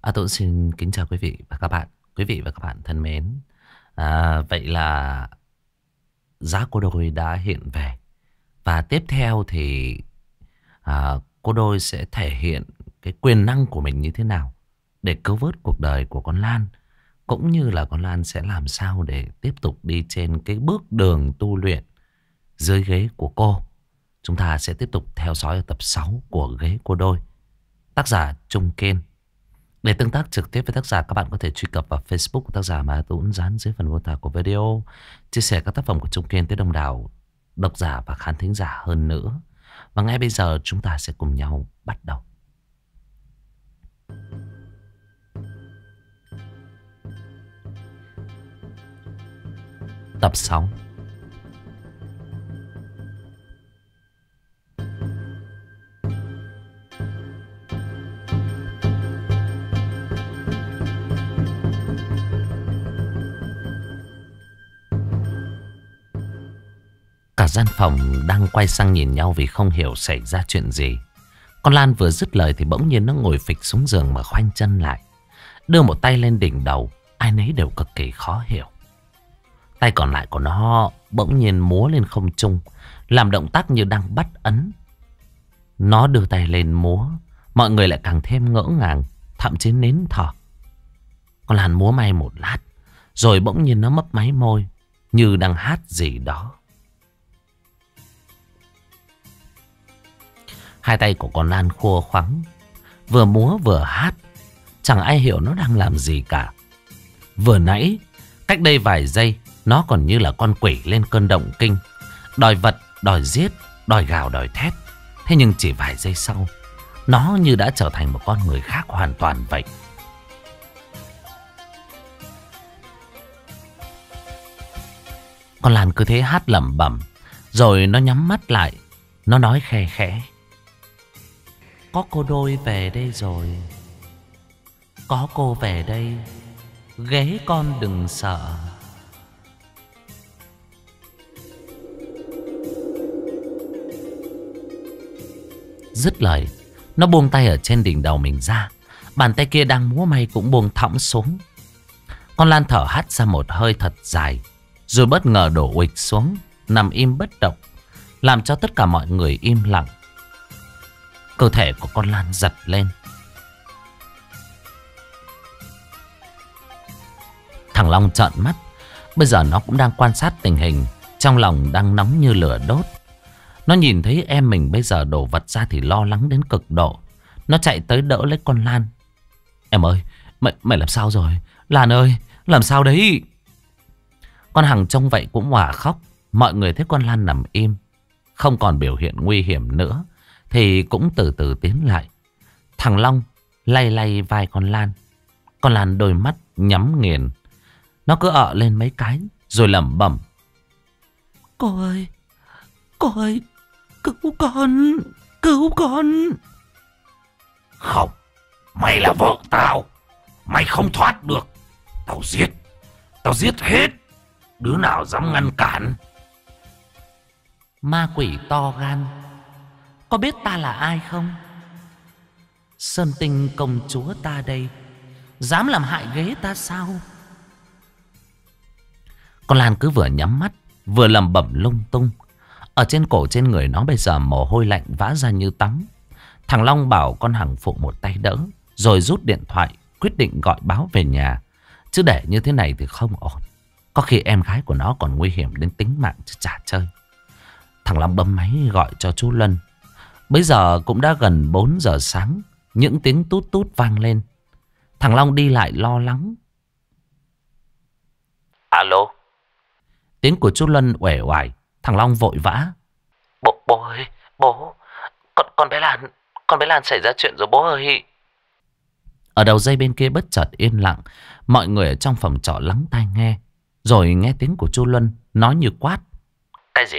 À, tôi xin kính chào quý vị và các bạn. Quý vị và các bạn thân mến. À, vậy là giá cô đôi đã hiện về. Và tiếp theo thì à, cô đôi sẽ thể hiện cái quyền năng của mình như thế nào để cứu vớt cuộc đời của con Lan. Cũng như là con Lan sẽ làm sao để tiếp tục đi trên cái bước đường tu luyện dưới ghế của cô. Chúng ta sẽ tiếp tục theo dõi tập 6 của ghế cô đôi. Tác giả Trung Kiên để tương tác trực tiếp với tác giả, các bạn có thể truy cập vào Facebook của tác giả mà tôi cũng dán dưới phần mô tả của video. Chia sẻ các tác phẩm của Trung Kiên tới đông đảo, độc giả và khán thính giả hơn nữa. Và ngay bây giờ chúng ta sẽ cùng nhau bắt đầu. Tập 6 gian phòng đang quay sang nhìn nhau vì không hiểu xảy ra chuyện gì. Con Lan vừa dứt lời thì bỗng nhiên nó ngồi phịch xuống giường mà khoanh chân lại. Đưa một tay lên đỉnh đầu, ai nấy đều cực kỳ khó hiểu. Tay còn lại của nó bỗng nhiên múa lên không trung, làm động tác như đang bắt ấn. Nó đưa tay lên múa, mọi người lại càng thêm ngỡ ngàng, thậm chí nến thở. Con Lan múa may một lát, rồi bỗng nhiên nó mấp máy môi, như đang hát gì đó. Hai tay của con Lan khua khoắng Vừa múa vừa hát Chẳng ai hiểu nó đang làm gì cả Vừa nãy Cách đây vài giây Nó còn như là con quỷ lên cơn động kinh Đòi vật, đòi giết, đòi gào, đòi thét Thế nhưng chỉ vài giây sau Nó như đã trở thành một con người khác hoàn toàn vậy Con Lan cứ thế hát lẩm bẩm Rồi nó nhắm mắt lại Nó nói khe khẽ có cô đôi về đây rồi Có cô về đây Ghế con đừng sợ Dứt lời Nó buông tay ở trên đỉnh đầu mình ra Bàn tay kia đang múa may cũng buông thõng xuống Con Lan thở hắt ra một hơi thật dài Rồi bất ngờ đổ ụịch xuống Nằm im bất động Làm cho tất cả mọi người im lặng Cơ thể của con Lan giật lên Thằng Long trợn mắt Bây giờ nó cũng đang quan sát tình hình Trong lòng đang nóng như lửa đốt Nó nhìn thấy em mình bây giờ đổ vật ra Thì lo lắng đến cực độ Nó chạy tới đỡ lấy con Lan Em ơi mày, mày làm sao rồi Lan ơi làm sao đấy Con Hằng trông vậy cũng hòa khóc Mọi người thấy con Lan nằm im Không còn biểu hiện nguy hiểm nữa thì cũng từ từ tiến lại Thằng Long lay lay vai con Lan Con Lan đôi mắt nhắm nghiền Nó cứ ở lên mấy cái Rồi lẩm bẩm Cô ơi Cô ơi Cứu con Cứu con Không Mày là vợ tao Mày không thoát được Tao giết Tao giết hết Đứa nào dám ngăn cản Ma quỷ to gan có biết ta là ai không Sơn tinh công chúa ta đây Dám làm hại ghế ta sao Con Lan cứ vừa nhắm mắt Vừa lầm bẩm lung tung Ở trên cổ trên người nó bây giờ mồ hôi lạnh vã ra như tắm Thằng Long bảo con hằng phụ một tay đỡ Rồi rút điện thoại Quyết định gọi báo về nhà Chứ để như thế này thì không ổn Có khi em gái của nó còn nguy hiểm đến tính mạng chứ chả chơi Thằng Long bấm máy gọi cho chú Lân Bây giờ cũng đã gần 4 giờ sáng Những tiếng tút tút vang lên Thằng Long đi lại lo lắng Alo Tiếng của chú Luân uể oải Thằng Long vội vã Bố, bố ơi, bố Con, con bé Lan, con bé Lan xảy ra chuyện rồi bố ơi Ở đầu dây bên kia bất chợt yên lặng Mọi người ở trong phòng trọ lắng tai nghe Rồi nghe tiếng của chú Luân Nói như quát Cái gì?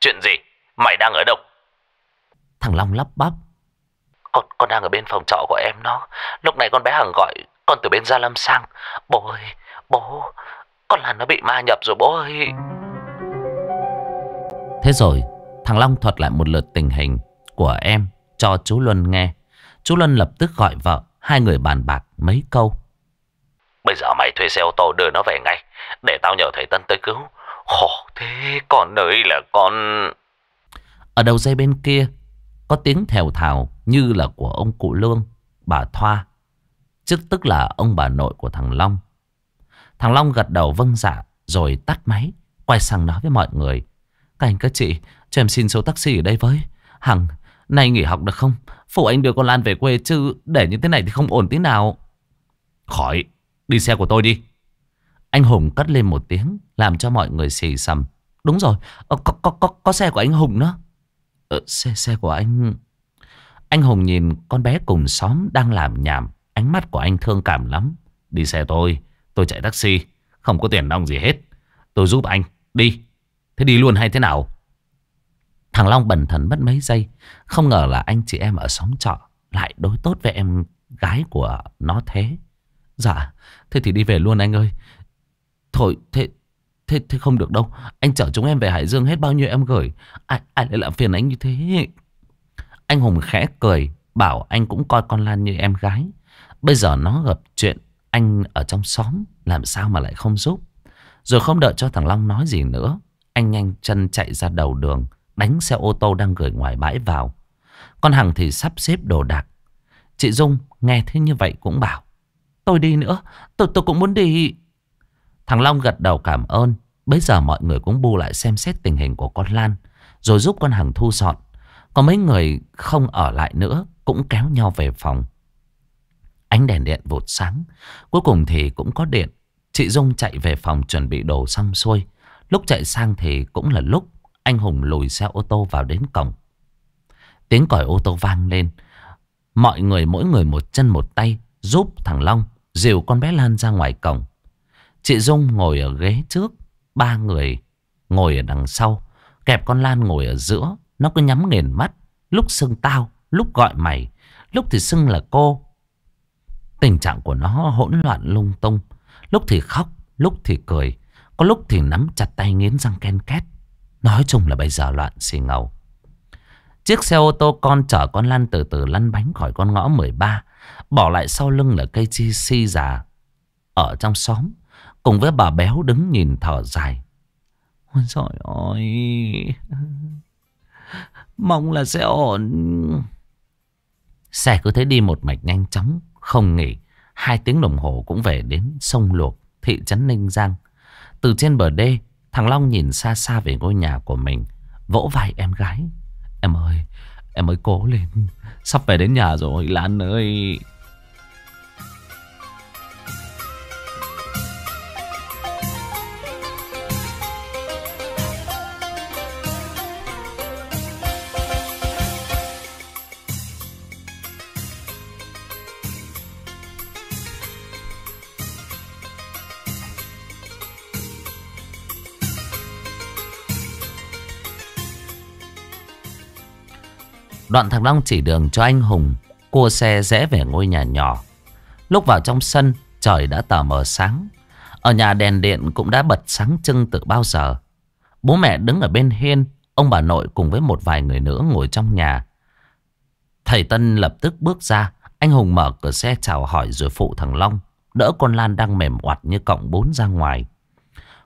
Chuyện gì? Mày đang ở đâu? Thằng Long lắp bắp. Con, con đang ở bên phòng trọ của em nó. Lúc này con bé Hằng gọi con từ bên Gia Lâm sang. Bố ơi, bố, con là nó bị ma nhập rồi bố ơi. Thế rồi, thằng Long thuật lại một lượt tình hình của em cho chú Luân nghe. Chú Luân lập tức gọi vợ, hai người bàn bạc mấy câu. Bây giờ mày thuê xe ô tô đưa nó về ngay, để tao nhờ thầy Tân tới cứu. Khổ thế, con ơi là con... Ở đầu dây bên kia, có tiếng thèo thào như là của ông cụ Lương, bà Thoa. trước tức là ông bà nội của thằng Long. Thằng Long gật đầu vâng dạ rồi tắt máy. Quay sang nói với mọi người. Các anh các chị, cho em xin số taxi ở đây với. Hằng, nay nghỉ học được không? Phụ anh đưa con Lan về quê chứ để như thế này thì không ổn tí nào. Khỏi, đi xe của tôi đi. Anh Hùng cất lên một tiếng Làm cho mọi người xì xầm Đúng rồi ờ, có, có, có, có xe của anh Hùng nữa ờ, xe, xe của anh... Anh Hùng nhìn con bé cùng xóm đang làm nhảm. Ánh mắt của anh thương cảm lắm. Đi xe tôi, tôi chạy taxi. Không có tiền nong gì hết. Tôi giúp anh. Đi. Thế đi luôn hay thế nào? Thằng Long bần thần mất mấy giây. Không ngờ là anh chị em ở xóm trọ lại đối tốt với em gái của nó thế. Dạ, thế thì đi về luôn anh ơi. Thôi, thế, Thế, thế không được đâu Anh chở chúng em về Hải Dương hết bao nhiêu em gửi Ai, ai lại làm phiền anh như thế Anh Hùng khẽ cười Bảo anh cũng coi con Lan như em gái Bây giờ nó gặp chuyện Anh ở trong xóm Làm sao mà lại không giúp Rồi không đợi cho thằng Long nói gì nữa Anh nhanh chân chạy ra đầu đường Đánh xe ô tô đang gửi ngoài bãi vào Con Hằng thì sắp xếp đồ đạc Chị Dung nghe thế như vậy cũng bảo Tôi đi nữa Tôi, tôi cũng muốn đi Thằng Long gật đầu cảm ơn. Bây giờ mọi người cũng bu lại xem xét tình hình của con Lan. Rồi giúp con Hằng thu dọn. Có mấy người không ở lại nữa cũng kéo nhau về phòng. Ánh đèn điện vụt sáng. Cuối cùng thì cũng có điện. Chị Dung chạy về phòng chuẩn bị đồ xong xuôi. Lúc chạy sang thì cũng là lúc anh Hùng lùi xe ô tô vào đến cổng. Tiếng còi ô tô vang lên. Mọi người mỗi người một chân một tay giúp thằng Long dìu con bé Lan ra ngoài cổng. Chị Dung ngồi ở ghế trước Ba người ngồi ở đằng sau Kẹp con Lan ngồi ở giữa Nó cứ nhắm nghiền mắt Lúc xưng tao, lúc gọi mày Lúc thì xưng là cô Tình trạng của nó hỗn loạn lung tung Lúc thì khóc, lúc thì cười Có lúc thì nắm chặt tay nghiến răng ken két Nói chung là bây giờ loạn xì ngầu Chiếc xe ô tô con chở con Lan từ từ lăn bánh khỏi con ngõ 13 Bỏ lại sau lưng là cây chi si già Ở trong xóm Cùng với bà béo đứng nhìn thở dài Ôi trời ơi Mong là sẽ ổn Xe cứ thế đi một mạch nhanh chóng Không nghỉ Hai tiếng đồng hồ cũng về đến sông Luộc Thị trấn Ninh Giang Từ trên bờ đê Thằng Long nhìn xa xa về ngôi nhà của mình Vỗ vai em gái Em ơi Em mới cố lên Sắp về đến nhà rồi Lan ơi Đoạn thằng Long chỉ đường cho anh Hùng Cua xe rẽ về ngôi nhà nhỏ Lúc vào trong sân Trời đã tờ mờ sáng Ở nhà đèn điện cũng đã bật sáng trưng từ bao giờ Bố mẹ đứng ở bên hiên Ông bà nội cùng với một vài người nữa ngồi trong nhà Thầy Tân lập tức bước ra Anh Hùng mở cửa xe chào hỏi rồi phụ thằng Long Đỡ con Lan đang mềm oặt như cọng bốn ra ngoài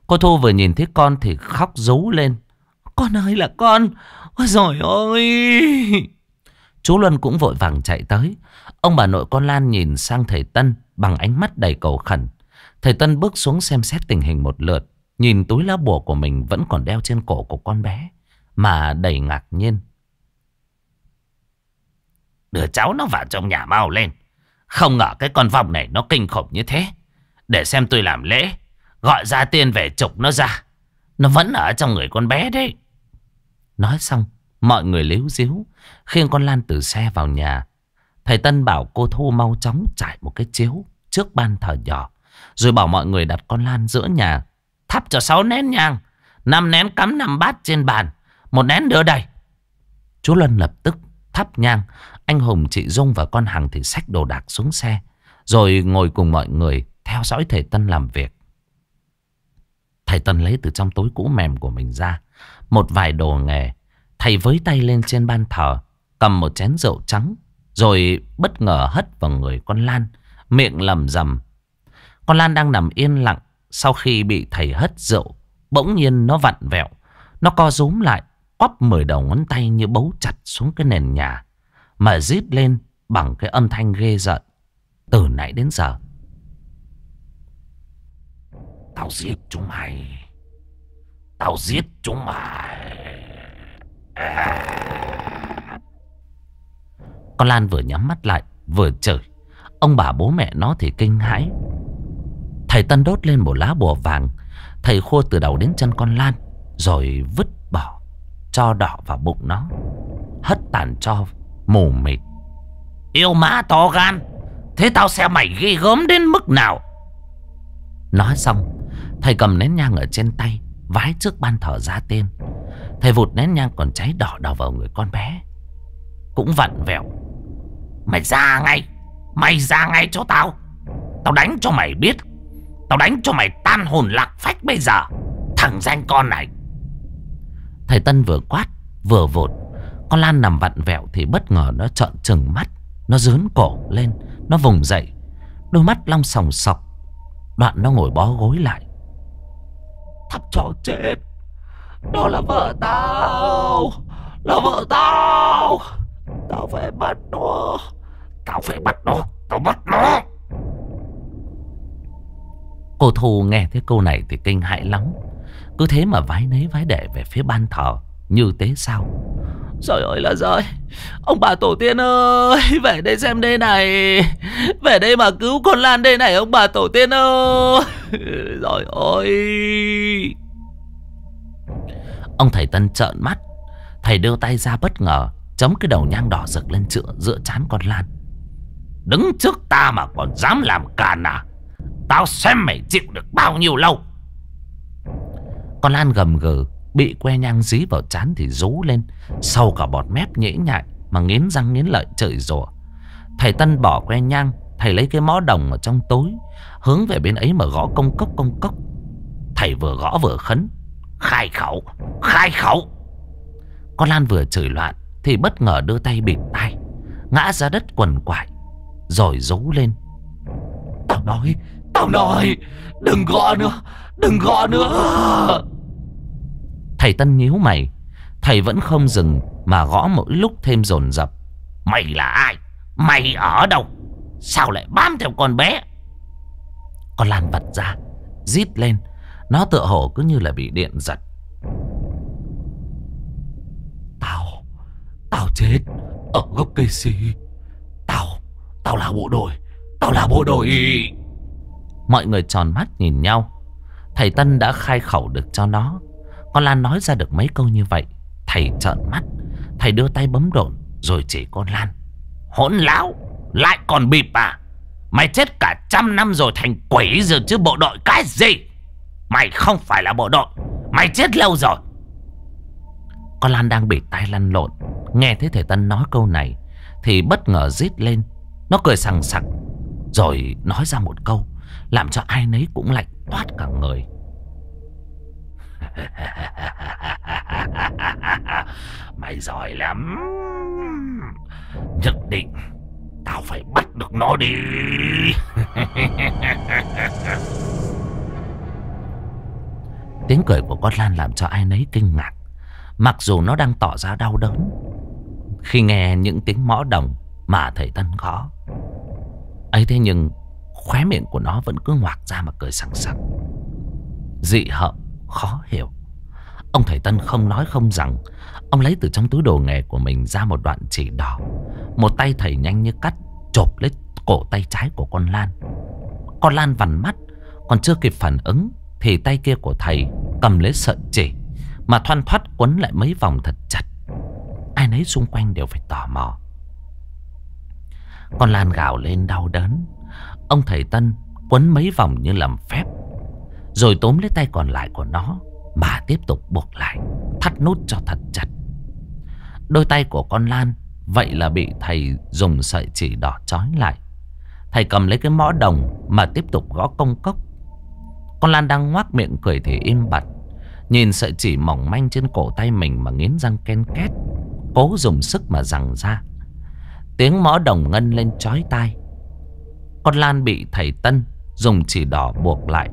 Cô Thu vừa nhìn thấy con thì khóc rú lên Con ơi là con Ôi dồi ôi Chú Luân cũng vội vàng chạy tới. Ông bà nội con Lan nhìn sang thầy Tân bằng ánh mắt đầy cầu khẩn. Thầy Tân bước xuống xem xét tình hình một lượt. Nhìn túi lá bùa của mình vẫn còn đeo trên cổ của con bé. Mà đầy ngạc nhiên. Đưa cháu nó vào trong nhà mau lên. Không ngờ cái con vòng này nó kinh khủng như thế. Để xem tôi làm lễ. Gọi ra tiên về trục nó ra. Nó vẫn ở trong người con bé đấy. Nói xong Mọi người liếu díu Khiêng con Lan từ xe vào nhà Thầy Tân bảo cô Thu mau chóng trải một cái chiếu Trước ban thờ nhỏ Rồi bảo mọi người đặt con Lan giữa nhà Thắp cho sáu nén nhang năm nén cắm năm bát trên bàn Một nén đưa đây Chú Luân lập tức thắp nhang Anh Hùng, chị Dung và con Hằng thì xách đồ đạc xuống xe Rồi ngồi cùng mọi người Theo dõi thầy Tân làm việc Thầy Tân lấy từ trong túi cũ mềm của mình ra Một vài đồ nghề Thầy với tay lên trên ban thờ Cầm một chén rượu trắng Rồi bất ngờ hất vào người con Lan Miệng lầm rầm Con Lan đang nằm yên lặng Sau khi bị thầy hất rượu Bỗng nhiên nó vặn vẹo Nó co rúm lại Quắp mười đầu ngón tay như bấu chặt xuống cái nền nhà Mà rít lên bằng cái âm thanh ghê giận Từ nãy đến giờ Tao giết chúng mày Tao giết chúng mày con Lan vừa nhắm mắt lại vừa chửi Ông bà bố mẹ nó thì kinh hãi Thầy Tân đốt lên một lá bùa vàng Thầy khua từ đầu đến chân con Lan Rồi vứt bỏ Cho đỏ vào bụng nó Hất tàn cho mù mịt Yêu má to gan Thế tao sẽ mày ghi gớm đến mức nào Nói xong Thầy cầm nén nhang ở trên tay Vái trước ban thờ ra tên Thầy vụt nén nhang còn cháy đỏ đỏ vào người con bé Cũng vặn vẹo Mày ra ngay Mày ra ngay cho tao Tao đánh cho mày biết Tao đánh cho mày tan hồn lạc phách bây giờ Thằng danh con này Thầy Tân vừa quát Vừa vột Con Lan nằm vặn vẹo thì bất ngờ nó trợn trừng mắt Nó dớn cổ lên Nó vùng dậy Đôi mắt long sòng sọc Đoạn nó ngồi bó gối lại Thắp cho chết đó là vợ tao Là vợ tao Tao phải bắt nó Tao phải bắt nó Tao bắt nó Cô Thu nghe thấy câu này thì kinh hãi lắm Cứ thế mà vái nấy vái để về phía ban thờ Như thế sao Rồi ơi là rồi, Ông bà tổ tiên ơi Về đây xem đây này Về đây mà cứu con Lan đây này ông bà tổ tiên ơi Rồi ôi Ông thầy Tân trợn mắt Thầy đưa tay ra bất ngờ Chấm cái đầu nhang đỏ rực lên chữa, giữa chán con Lan Đứng trước ta mà còn dám làm càn à Tao xem mày chịu được bao nhiêu lâu Con Lan gầm gừ Bị que nhang dí vào chán thì rú lên Sâu cả bọt mép nhễ nhại Mà nghiến răng nghiến lợi chửi rủa Thầy Tân bỏ que nhang Thầy lấy cái mõ đồng ở trong tối Hướng về bên ấy mà gõ công cốc công cốc Thầy vừa gõ vừa khấn Khai khẩu Khai khẩu Con Lan vừa chửi loạn Thì bất ngờ đưa tay bịt tay Ngã ra đất quần quại Rồi rú lên Tao nói Tao nói Đừng gõ nữa Đừng gõ nữa Thầy Tân nhíu mày Thầy vẫn không dừng Mà gõ mỗi lúc thêm dồn dập Mày là ai Mày ở đâu Sao lại bám theo con bé Con Lan vật ra Rít lên nó tựa hồ cứ như là bị điện giật Tao Tao chết Ở gốc cây si Tao Tao là bộ đội Tao là bộ đội Mọi người tròn mắt nhìn nhau Thầy Tân đã khai khẩu được cho nó Con Lan nói ra được mấy câu như vậy Thầy trợn mắt Thầy đưa tay bấm đồn Rồi chỉ con Lan Hỗn lão Lại còn bịp à Mày chết cả trăm năm rồi thành quỷ rồi chứ bộ đội cái gì Mày không phải là bộ đội Mày chết lâu rồi Con Lan đang bị tai lăn lộn Nghe thấy thầy Tân nói câu này Thì bất ngờ rít lên Nó cười sằng sặc Rồi nói ra một câu Làm cho ai nấy cũng lạnh toát cả người Mày giỏi lắm Nhất định Tao phải bắt được nó đi Tiếng cười của con Lan làm cho ai nấy kinh ngạc Mặc dù nó đang tỏ ra đau đớn Khi nghe những tiếng mõ đồng Mà thầy Tân gõ ấy thế nhưng Khóe miệng của nó vẫn cứ ngoạc ra mà cười sẵn sặc Dị hợm Khó hiểu Ông thầy Tân không nói không rằng Ông lấy từ trong túi đồ nghề của mình ra một đoạn chỉ đỏ Một tay thầy nhanh như cắt Chộp lấy cổ tay trái của con Lan Con Lan vằn mắt Còn chưa kịp phản ứng thì tay kia của thầy cầm lấy sợi chỉ Mà thoăn thoắt quấn lại mấy vòng thật chặt Ai nấy xung quanh đều phải tò mò Con Lan gào lên đau đớn Ông thầy Tân quấn mấy vòng như làm phép Rồi tóm lấy tay còn lại của nó Mà tiếp tục buộc lại Thắt nút cho thật chặt Đôi tay của con Lan Vậy là bị thầy dùng sợi chỉ đỏ trói lại Thầy cầm lấy cái mõ đồng Mà tiếp tục gõ công cốc con Lan đang ngoác miệng cười thì im bặt Nhìn sợi chỉ mỏng manh trên cổ tay mình mà nghiến răng ken két Cố dùng sức mà rằng ra Tiếng mõ đồng ngân lên chói tai Con Lan bị thầy Tân dùng chỉ đỏ buộc lại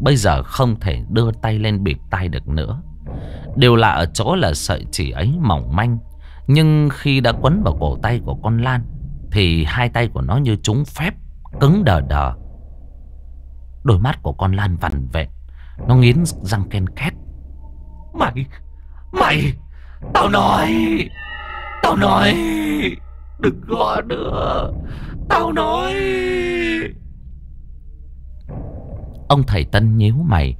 Bây giờ không thể đưa tay lên bịt tay được nữa Điều lạ ở chỗ là sợi chỉ ấy mỏng manh Nhưng khi đã quấn vào cổ tay của con Lan Thì hai tay của nó như trúng phép Cứng đờ đờ Đôi mắt của con Lan vằn vẹn Nó nghiến răng ken két Mày Mày Tao nói Tao nói Đừng gõ nữa Tao nói Ông thầy Tân nhíu mày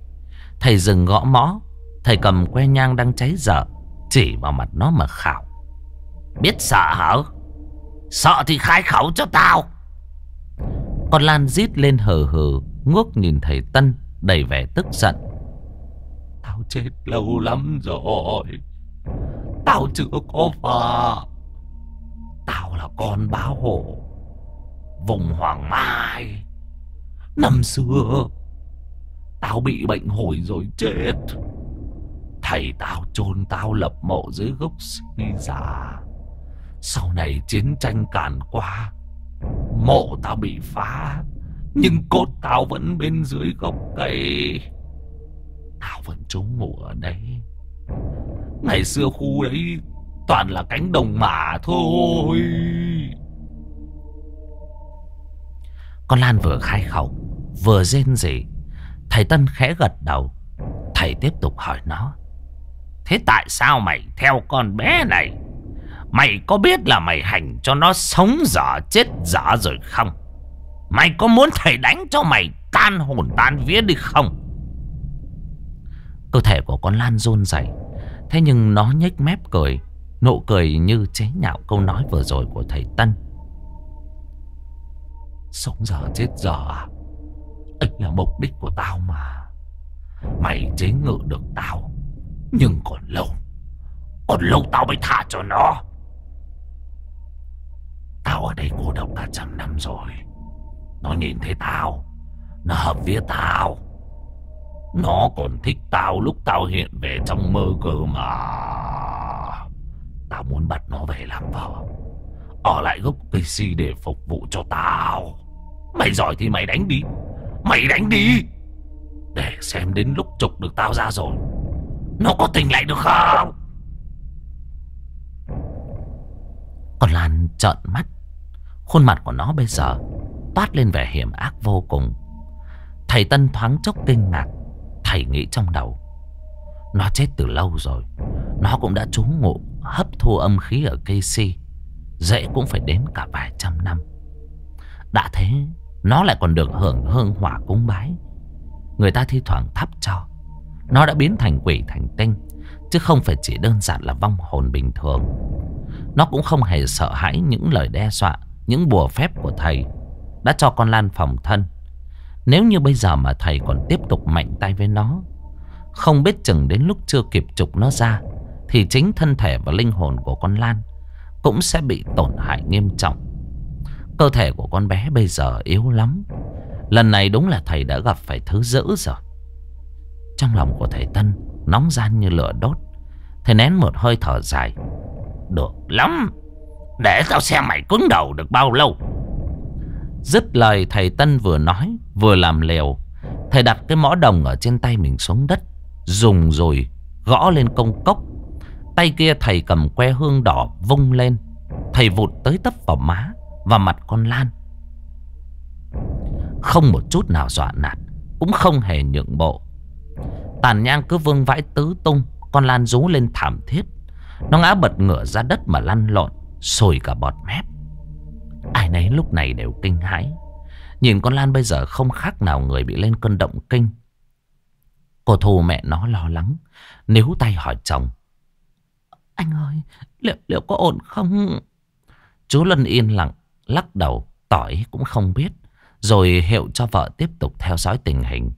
Thầy dừng gõ mõ Thầy cầm que nhang đang cháy dở Chỉ vào mặt nó mà khảo Biết sợ hả Sợ thì khai khẩu cho tao Con Lan rít lên hờ hờ ngước nhìn thầy Tân đầy vẻ tức giận. Tao chết lâu lắm rồi. Tao chưa có vợ. Tao là con báo hộ. Vùng Hoàng Mai. Năm xưa. Tao bị bệnh hồi rồi chết. Thầy tao chôn tao lập mộ dưới gốc xi già. Sau này chiến tranh càn qua. Mộ tao bị phá. Nhưng cốt tao vẫn bên dưới gốc cây Tao vẫn trốn ngủ ở đây Ngày xưa khu đấy Toàn là cánh đồng mả thôi Con Lan vừa khai khẩu Vừa rên rỉ Thầy Tân khẽ gật đầu Thầy tiếp tục hỏi nó Thế tại sao mày theo con bé này Mày có biết là mày hành cho nó sống dở chết dở rồi không Mày có muốn thầy đánh cho mày tan hồn tan vía đi không? Cơ thể của con Lan run rẩy Thế nhưng nó nhếch mép cười Nụ cười như chế nhạo câu nói vừa rồi của thầy Tân Sống giờ chết giờ à Ấy là mục đích của tao mà Mày chế ngự được tao Nhưng còn lâu Còn lâu tao mới thả cho nó Tao ở đây cô độc cả trăm năm rồi nó nhìn thấy tao Nó hợp với tao Nó còn thích tao lúc tao hiện về trong mơ cơ mà Tao muốn bắt nó về làm vợ Ở lại gốc cây si để phục vụ cho tao Mày giỏi thì mày đánh đi Mày đánh đi Để xem đến lúc trục được tao ra rồi Nó có tình lại được không Còn Lan trợn mắt Khuôn mặt của nó bây giờ toát lên vẻ hiểm ác vô cùng. Thầy Tân thoáng chốc kinh ngạc, thầy nghĩ trong đầu. Nó chết từ lâu rồi, nó cũng đã trú ngộ hấp thu âm khí ở cây si. Dễ cũng phải đến cả vài trăm năm. Đã thế, nó lại còn được hưởng hương hỏa cúng bái. Người ta thi thoảng thắp cho. Nó đã biến thành quỷ thành tinh, chứ không phải chỉ đơn giản là vong hồn bình thường. Nó cũng không hề sợ hãi những lời đe dọa, những bùa phép của thầy đã cho con Lan phòng thân. Nếu như bây giờ mà thầy còn tiếp tục mạnh tay với nó, không biết chừng đến lúc chưa kịp trục nó ra, thì chính thân thể và linh hồn của con Lan cũng sẽ bị tổn hại nghiêm trọng. Cơ thể của con bé bây giờ yếu lắm. Lần này đúng là thầy đã gặp phải thứ dữ rồi. Trong lòng của thầy Tân nóng gian như lửa đốt. Thầy nén một hơi thở dài. Được lắm. Để tao xem mày cứng đầu được bao lâu. Dứt lời thầy Tân vừa nói Vừa làm liều Thầy đặt cái mõ đồng ở trên tay mình xuống đất Dùng rồi gõ lên công cốc Tay kia thầy cầm que hương đỏ vung lên Thầy vụt tới tấp vào má Và mặt con Lan Không một chút nào dọa nạt Cũng không hề nhượng bộ Tàn nhang cứ vương vãi tứ tung Con Lan rú lên thảm thiết Nó ngã bật ngửa ra đất mà lăn lộn Sồi cả bọt mép Ai nấy lúc này đều kinh hãi Nhìn con Lan bây giờ không khác nào người bị lên cơn động kinh Cô Thu mẹ nó lo lắng Nếu tay hỏi chồng Anh ơi liệu, liệu có ổn không Chú Lân yên lặng Lắc đầu tỏi cũng không biết Rồi hiệu cho vợ tiếp tục theo dõi tình hình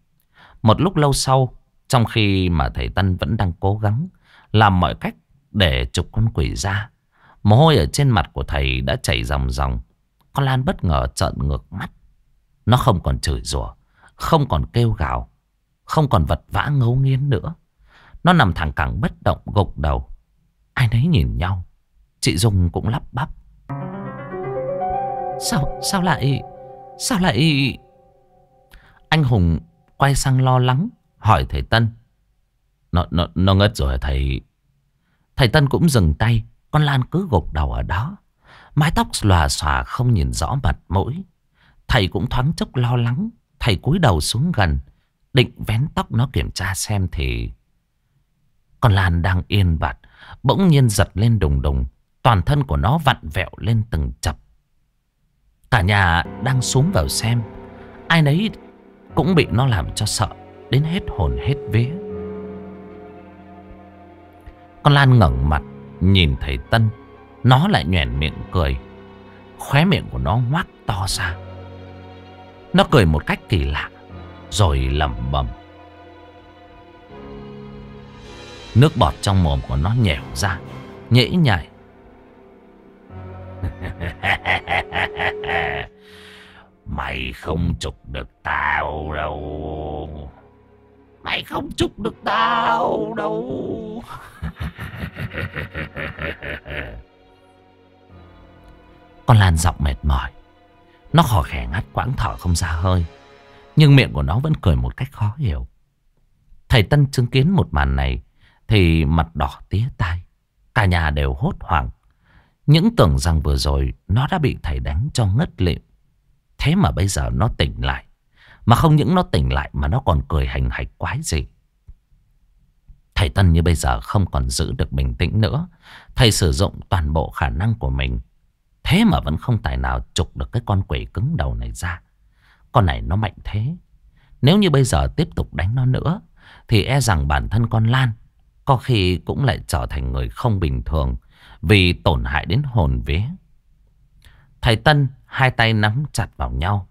Một lúc lâu sau Trong khi mà thầy Tân vẫn đang cố gắng Làm mọi cách để trục con quỷ ra Mồ hôi ở trên mặt của thầy đã chảy ròng ròng con Lan bất ngờ trợn ngược mắt. Nó không còn chửi rủa, không còn kêu gào, không còn vật vã ngấu nghiến nữa. Nó nằm thẳng cẳng bất động gục đầu. Ai nấy nhìn nhau, chị Dung cũng lắp bắp. Sao, sao lại, sao lại... Anh Hùng quay sang lo lắng, hỏi thầy Tân. Nó, nó, nó ngất rồi thầy... Thầy Tân cũng dừng tay, con Lan cứ gục đầu ở đó. Mái tóc lòa xòa không nhìn rõ mặt mũi. Thầy cũng thoáng chốc lo lắng. Thầy cúi đầu xuống gần. Định vén tóc nó kiểm tra xem thì... Con Lan đang yên bặt. Bỗng nhiên giật lên đùng đùng. Toàn thân của nó vặn vẹo lên từng chập. Cả nhà đang xuống vào xem. Ai nấy cũng bị nó làm cho sợ. Đến hết hồn hết vía. Con Lan ngẩng mặt nhìn thầy Tân nó lại nhoẻn miệng cười Khóe miệng của nó ngoác to ra Nó cười một cách kỳ lạ Rồi lẩm bẩm Nước bọt trong mồm của nó nhẻo ra Nhễ nhảy Mày không chụp được tao đâu Mày không chụp được tao đâu Con Lan giọng mệt mỏi. Nó khò khè ngắt quãng thở không ra hơi. Nhưng miệng của nó vẫn cười một cách khó hiểu. Thầy Tân chứng kiến một màn này thì mặt đỏ tía tai. Cả nhà đều hốt hoảng. Những tưởng rằng vừa rồi nó đã bị thầy đánh cho ngất lịm. Thế mà bây giờ nó tỉnh lại. Mà không những nó tỉnh lại mà nó còn cười hành hạch quái gì. Thầy Tân như bây giờ không còn giữ được bình tĩnh nữa. Thầy sử dụng toàn bộ khả năng của mình Thế mà vẫn không tài nào trục được cái con quỷ cứng đầu này ra. Con này nó mạnh thế. Nếu như bây giờ tiếp tục đánh nó nữa, thì e rằng bản thân con Lan có khi cũng lại trở thành người không bình thường vì tổn hại đến hồn vía. Thầy Tân hai tay nắm chặt vào nhau.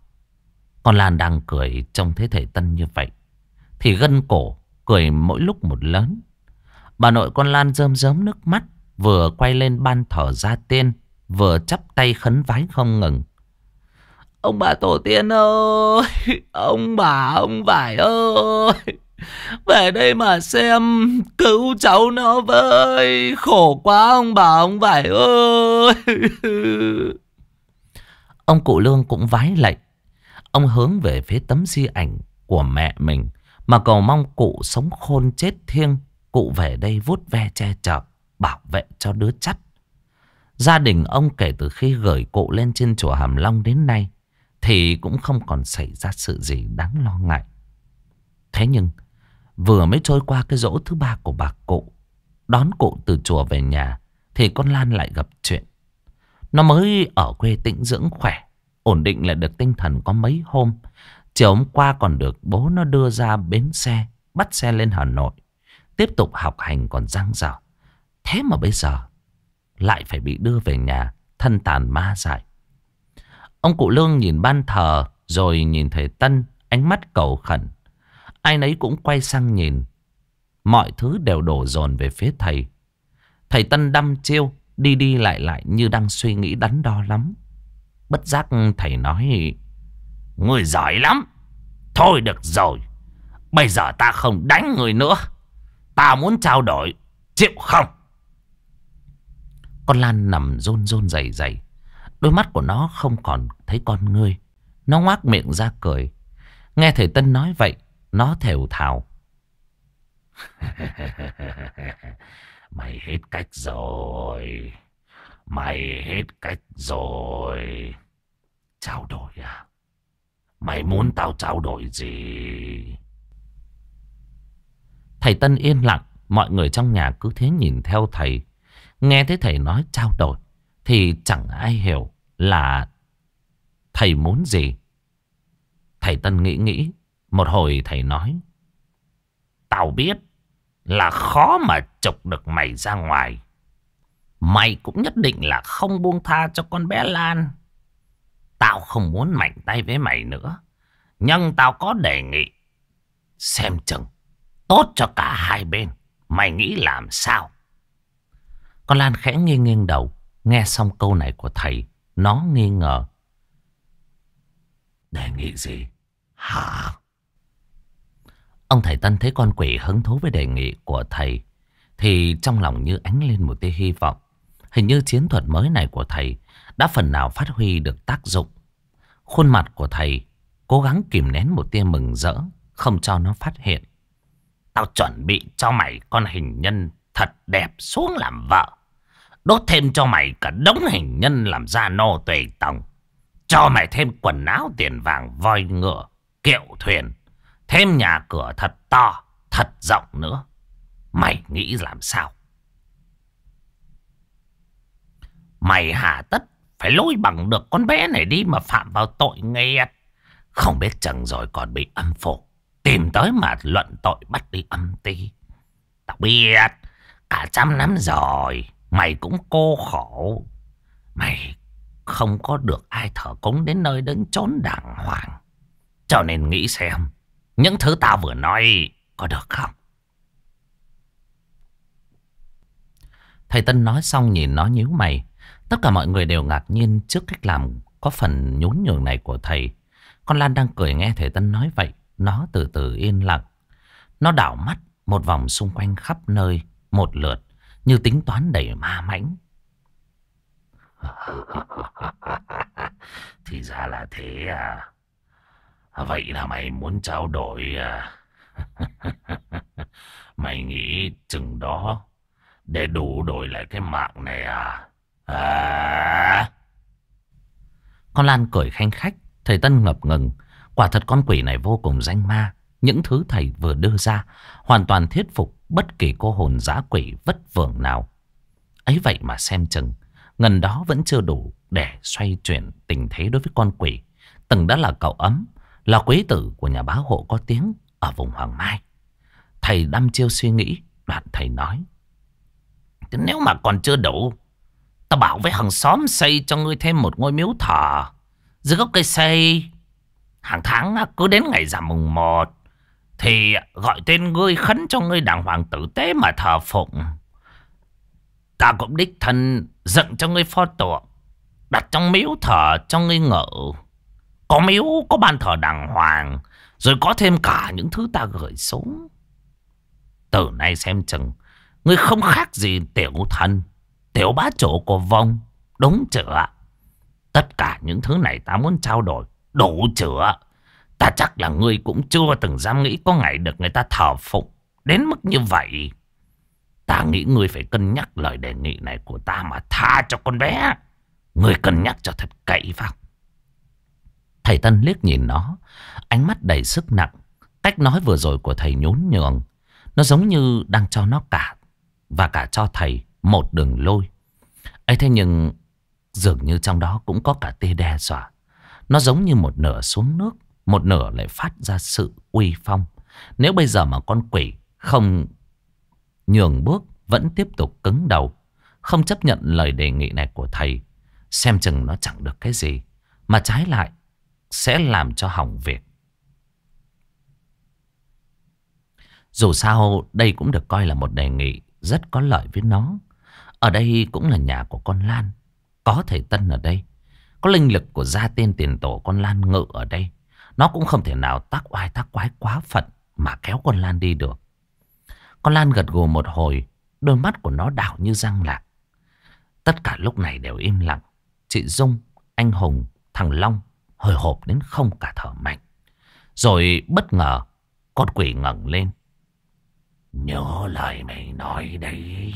Con Lan đang cười trông thế thầy Tân như vậy. Thì gân cổ cười mỗi lúc một lớn. Bà nội con Lan rơm rớm nước mắt vừa quay lên ban thờ ra tiên vừa chắp tay khấn vái không ngừng. Ông bà tổ tiên ơi, ông bà ông vải ơi, về đây mà xem, cứu cháu nó với, khổ quá ông bà ông vải ơi. Ông cụ lương cũng vái lệnh, ông hướng về phía tấm di ảnh của mẹ mình mà cầu mong cụ sống khôn chết thiêng, cụ về đây vuốt ve che chở, bảo vệ cho đứa chắc Gia đình ông kể từ khi gửi cụ lên trên chùa Hàm Long đến nay thì cũng không còn xảy ra sự gì đáng lo ngại. Thế nhưng vừa mới trôi qua cái rỗ thứ ba của bà cụ đón cụ từ chùa về nhà thì con Lan lại gặp chuyện. Nó mới ở quê tĩnh dưỡng khỏe, ổn định lại được tinh thần có mấy hôm. Chiều hôm qua còn được bố nó đưa ra bến xe, bắt xe lên Hà Nội. Tiếp tục học hành còn răng rào. Thế mà bây giờ lại phải bị đưa về nhà thân tàn ma dại. Ông cụ Lương nhìn ban thờ rồi nhìn thầy Tân ánh mắt cầu khẩn. Ai nấy cũng quay sang nhìn. Mọi thứ đều đổ dồn về phía thầy. Thầy Tân đăm chiêu đi đi lại lại như đang suy nghĩ đắn đo lắm. Bất giác thầy nói Người giỏi lắm Thôi được rồi Bây giờ ta không đánh người nữa Ta muốn trao đổi Chịu không con Lan nằm rôn rôn dày dày. Đôi mắt của nó không còn thấy con ngươi. Nó ngoác miệng ra cười. Nghe thầy Tân nói vậy, nó thều thào. Mày hết cách rồi. Mày hết cách rồi. Trao đổi à? Mày muốn tao trao đổi gì? Thầy Tân yên lặng. Mọi người trong nhà cứ thế nhìn theo thầy. Nghe thấy thầy nói trao đổi Thì chẳng ai hiểu là Thầy muốn gì Thầy Tân nghĩ nghĩ Một hồi thầy nói Tao biết Là khó mà trục được mày ra ngoài Mày cũng nhất định là không buông tha cho con bé Lan Tao không muốn mạnh tay với mày nữa Nhưng tao có đề nghị Xem chừng Tốt cho cả hai bên Mày nghĩ làm sao con Lan khẽ nghiêng nghiêng đầu. Nghe xong câu này của thầy, nó nghi ngờ. Đề nghị gì? Hả? Ông thầy Tân thấy con quỷ hứng thú với đề nghị của thầy. Thì trong lòng như ánh lên một tia hy vọng. Hình như chiến thuật mới này của thầy đã phần nào phát huy được tác dụng. Khuôn mặt của thầy cố gắng kìm nén một tia mừng rỡ, không cho nó phát hiện. Tao chuẩn bị cho mày con hình nhân thật đẹp xuống làm vợ. Đốt thêm cho mày cả đống hình nhân làm ra nô tùy tòng. Cho mày thêm quần áo tiền vàng voi ngựa, kiệu thuyền. Thêm nhà cửa thật to, thật rộng nữa. Mày nghĩ làm sao? Mày hà tất phải lôi bằng được con bé này đi mà phạm vào tội nghẹt. Không biết chừng rồi còn bị âm phổ. Tìm tới mà luận tội bắt đi âm ti. Tao biết, cả trăm năm rồi. Mày cũng cô khổ. Mày không có được ai thở cúng đến nơi đến chốn đàng hoàng. Cho nên nghĩ xem, những thứ tao vừa nói có được không? Thầy Tân nói xong nhìn nó nhíu mày. Tất cả mọi người đều ngạc nhiên trước cách làm có phần nhún nhường này của thầy. Con Lan đang cười nghe thầy Tân nói vậy. Nó từ từ yên lặng. Nó đảo mắt một vòng xung quanh khắp nơi, một lượt như tính toán đầy ma mãnh. Thì ra là thế à. Vậy là mày muốn trao đổi à? mày nghĩ chừng đó để đủ đổi lại cái mạng này à? à? Con Lan cười khanh khách, thầy Tân ngập ngừng. Quả thật con quỷ này vô cùng danh ma. Những thứ thầy vừa đưa ra hoàn toàn thuyết phục bất kỳ cô hồn giã quỷ vất vưởng nào. Ấy vậy mà xem chừng, ngần đó vẫn chưa đủ để xoay chuyển tình thế đối với con quỷ. Từng đã là cậu ấm, là quý tử của nhà báo hộ có tiếng ở vùng Hoàng Mai. Thầy đăm chiêu suy nghĩ, đoạn thầy nói. Nếu mà còn chưa đủ, ta bảo với hàng xóm xây cho ngươi thêm một ngôi miếu thờ. Dưới gốc cây xây, hàng tháng cứ đến ngày giảm mùng một thì gọi tên ngươi khấn cho ngươi đàng hoàng tử tế mà thờ phụng Ta cũng đích thân dựng cho ngươi pho tượng Đặt trong miếu thờ cho ngươi ngự Có miếu, có ban thờ đàng hoàng Rồi có thêm cả những thứ ta gửi xuống Từ nay xem chừng Ngươi không khác gì tiểu thần Tiểu bá chủ của vong Đúng chưa Tất cả những thứ này ta muốn trao đổi Đủ chưa Ta chắc là ngươi cũng chưa từng dám nghĩ có ngày được người ta thờ phụng đến mức như vậy. Ta nghĩ ngươi phải cân nhắc lời đề nghị này của ta mà tha cho con bé. Ngươi cân nhắc cho thật cậy vào. Thầy Tân liếc nhìn nó, ánh mắt đầy sức nặng. Cách nói vừa rồi của thầy nhốn nhường. Nó giống như đang cho nó cả và cả cho thầy một đường lôi. ấy thế nhưng dường như trong đó cũng có cả tê đe dọa. Nó giống như một nửa xuống nước một nửa lại phát ra sự uy phong. Nếu bây giờ mà con quỷ không nhường bước, vẫn tiếp tục cứng đầu, không chấp nhận lời đề nghị này của thầy, xem chừng nó chẳng được cái gì, mà trái lại sẽ làm cho hỏng việc. Dù sao đây cũng được coi là một đề nghị rất có lợi với nó. Ở đây cũng là nhà của con Lan, có thầy Tân ở đây, có linh lực của gia tên tiền tổ con Lan ngự ở đây. Nó cũng không thể nào tác oai tác quái quá phận mà kéo con Lan đi được. Con Lan gật gù một hồi, đôi mắt của nó đảo như răng lạc. Tất cả lúc này đều im lặng. Chị Dung, anh Hùng, thằng Long hồi hộp đến không cả thở mạnh. Rồi bất ngờ, con quỷ ngẩng lên. Nhớ lời mày nói đấy.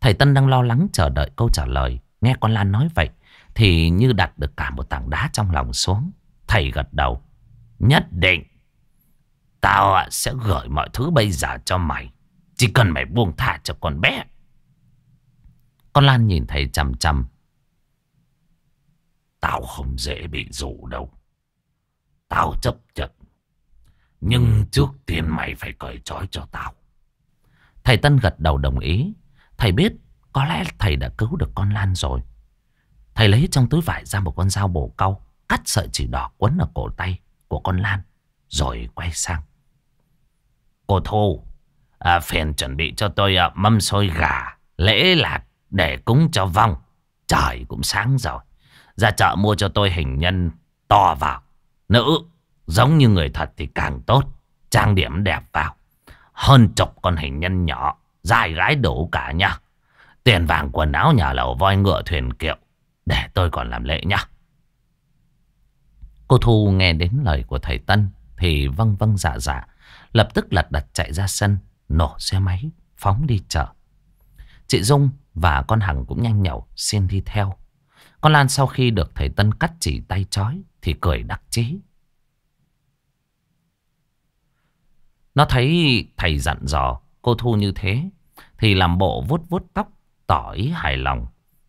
Thầy Tân đang lo lắng chờ đợi câu trả lời. Nghe con Lan nói vậy thì như đặt được cả một tảng đá trong lòng xuống. Thầy gật đầu. Nhất định. Tao sẽ gửi mọi thứ bây giờ cho mày. Chỉ cần mày buông thả cho con bé. Con Lan nhìn thầy chằm chằm. Tao không dễ bị dụ đâu. Tao chấp nhận. Nhưng trước tiên mày phải cởi trói cho tao. Thầy Tân gật đầu đồng ý. Thầy biết có lẽ thầy đã cứu được con Lan rồi. Thầy lấy trong túi vải ra một con dao bổ câu Cắt sợi chỉ đỏ quấn ở cổ tay của con Lan. Rồi quay sang. Cô Thu, à, phiền chuẩn bị cho tôi à, mâm xôi gà, lễ lạc để cúng cho vong. Trời cũng sáng rồi. Ra chợ mua cho tôi hình nhân to vào. Nữ, giống như người thật thì càng tốt. Trang điểm đẹp vào. Hơn chục con hình nhân nhỏ, dài gái đủ cả nha. Tiền vàng quần áo nhà lầu voi ngựa thuyền kiệu. Để tôi còn làm lễ nhá. Cô Thu nghe đến lời của thầy Tân thì văng văng dạ dạ, lập tức lật đặt chạy ra sân, nổ xe máy, phóng đi chợ. Chị Dung và con Hằng cũng nhanh nhậu, xin đi theo. Con Lan sau khi được thầy Tân cắt chỉ tay chói thì cười đắc chí. Nó thấy thầy dặn dò cô Thu như thế thì làm bộ vuốt vuốt tóc tỏ ý hài lòng.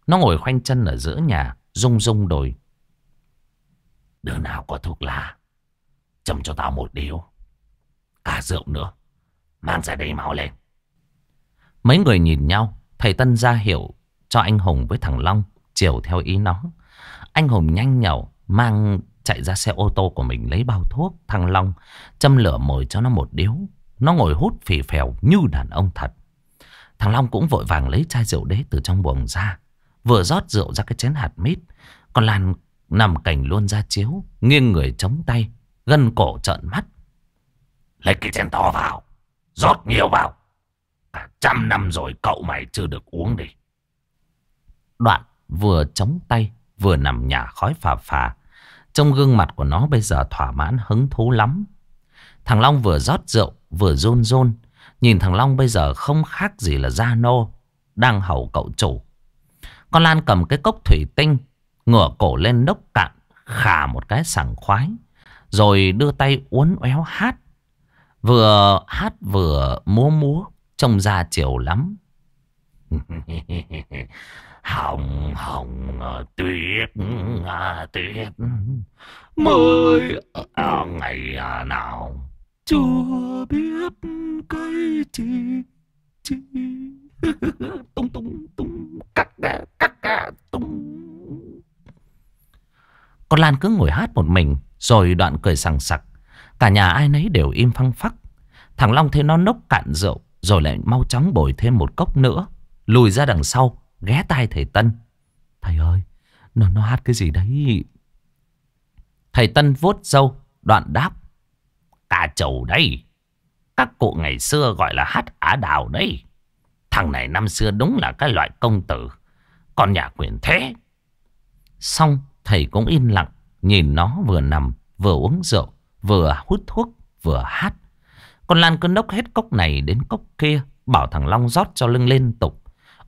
Nó ngồi khoanh chân ở giữa nhà, rung rung đồi, Đứa nào có thuốc lá Châm cho tao một điếu Cả rượu nữa Mang ra đây máu lên Mấy người nhìn nhau Thầy Tân ra hiệu cho anh Hùng với thằng Long Chiều theo ý nó Anh Hùng nhanh nhẩu Mang chạy ra xe ô tô của mình lấy bao thuốc Thằng Long châm lửa mồi cho nó một điếu Nó ngồi hút phì phèo như đàn ông thật Thằng Long cũng vội vàng lấy chai rượu đế từ trong buồng ra Vừa rót rượu ra cái chén hạt mít Còn Lan Nằm cảnh luôn ra chiếu Nghiêng người chống tay Gân cổ trợn mắt Lấy cái chén to vào Rót nhiều vào Cả trăm năm rồi cậu mày chưa được uống đi Đoạn vừa chống tay Vừa nằm nhà khói phà phà Trong gương mặt của nó bây giờ thỏa mãn hứng thú lắm Thằng Long vừa rót rượu Vừa rôn rôn Nhìn thằng Long bây giờ không khác gì là gia nô Đang hầu cậu chủ Con Lan cầm cái cốc thủy tinh ngửa cổ lên đốc cạn, khả một cái sảng khoái, rồi đưa tay uốn éo hát. Vừa hát vừa múa múa, trông ra chiều lắm. hồng hồng tuyết tuyết mới ngày nào chưa biết cây chi chi tung tung tung cắt cắt tung con Lan cứ ngồi hát một mình Rồi đoạn cười sằng sặc Cả nhà ai nấy đều im phăng phắc Thằng Long thấy nó nốc cạn rượu Rồi lại mau chóng bồi thêm một cốc nữa Lùi ra đằng sau Ghé tai thầy Tân Thầy ơi nó, nó hát cái gì đấy Thầy Tân vuốt dâu Đoạn đáp Cả chầu đây Các cụ ngày xưa gọi là hát á đào đấy Thằng này năm xưa đúng là cái loại công tử con nhà quyền thế Xong Thầy cũng im lặng Nhìn nó vừa nằm Vừa uống rượu Vừa hút thuốc Vừa hát Con Lan cứ nốc hết cốc này đến cốc kia Bảo thằng Long rót cho lưng liên tục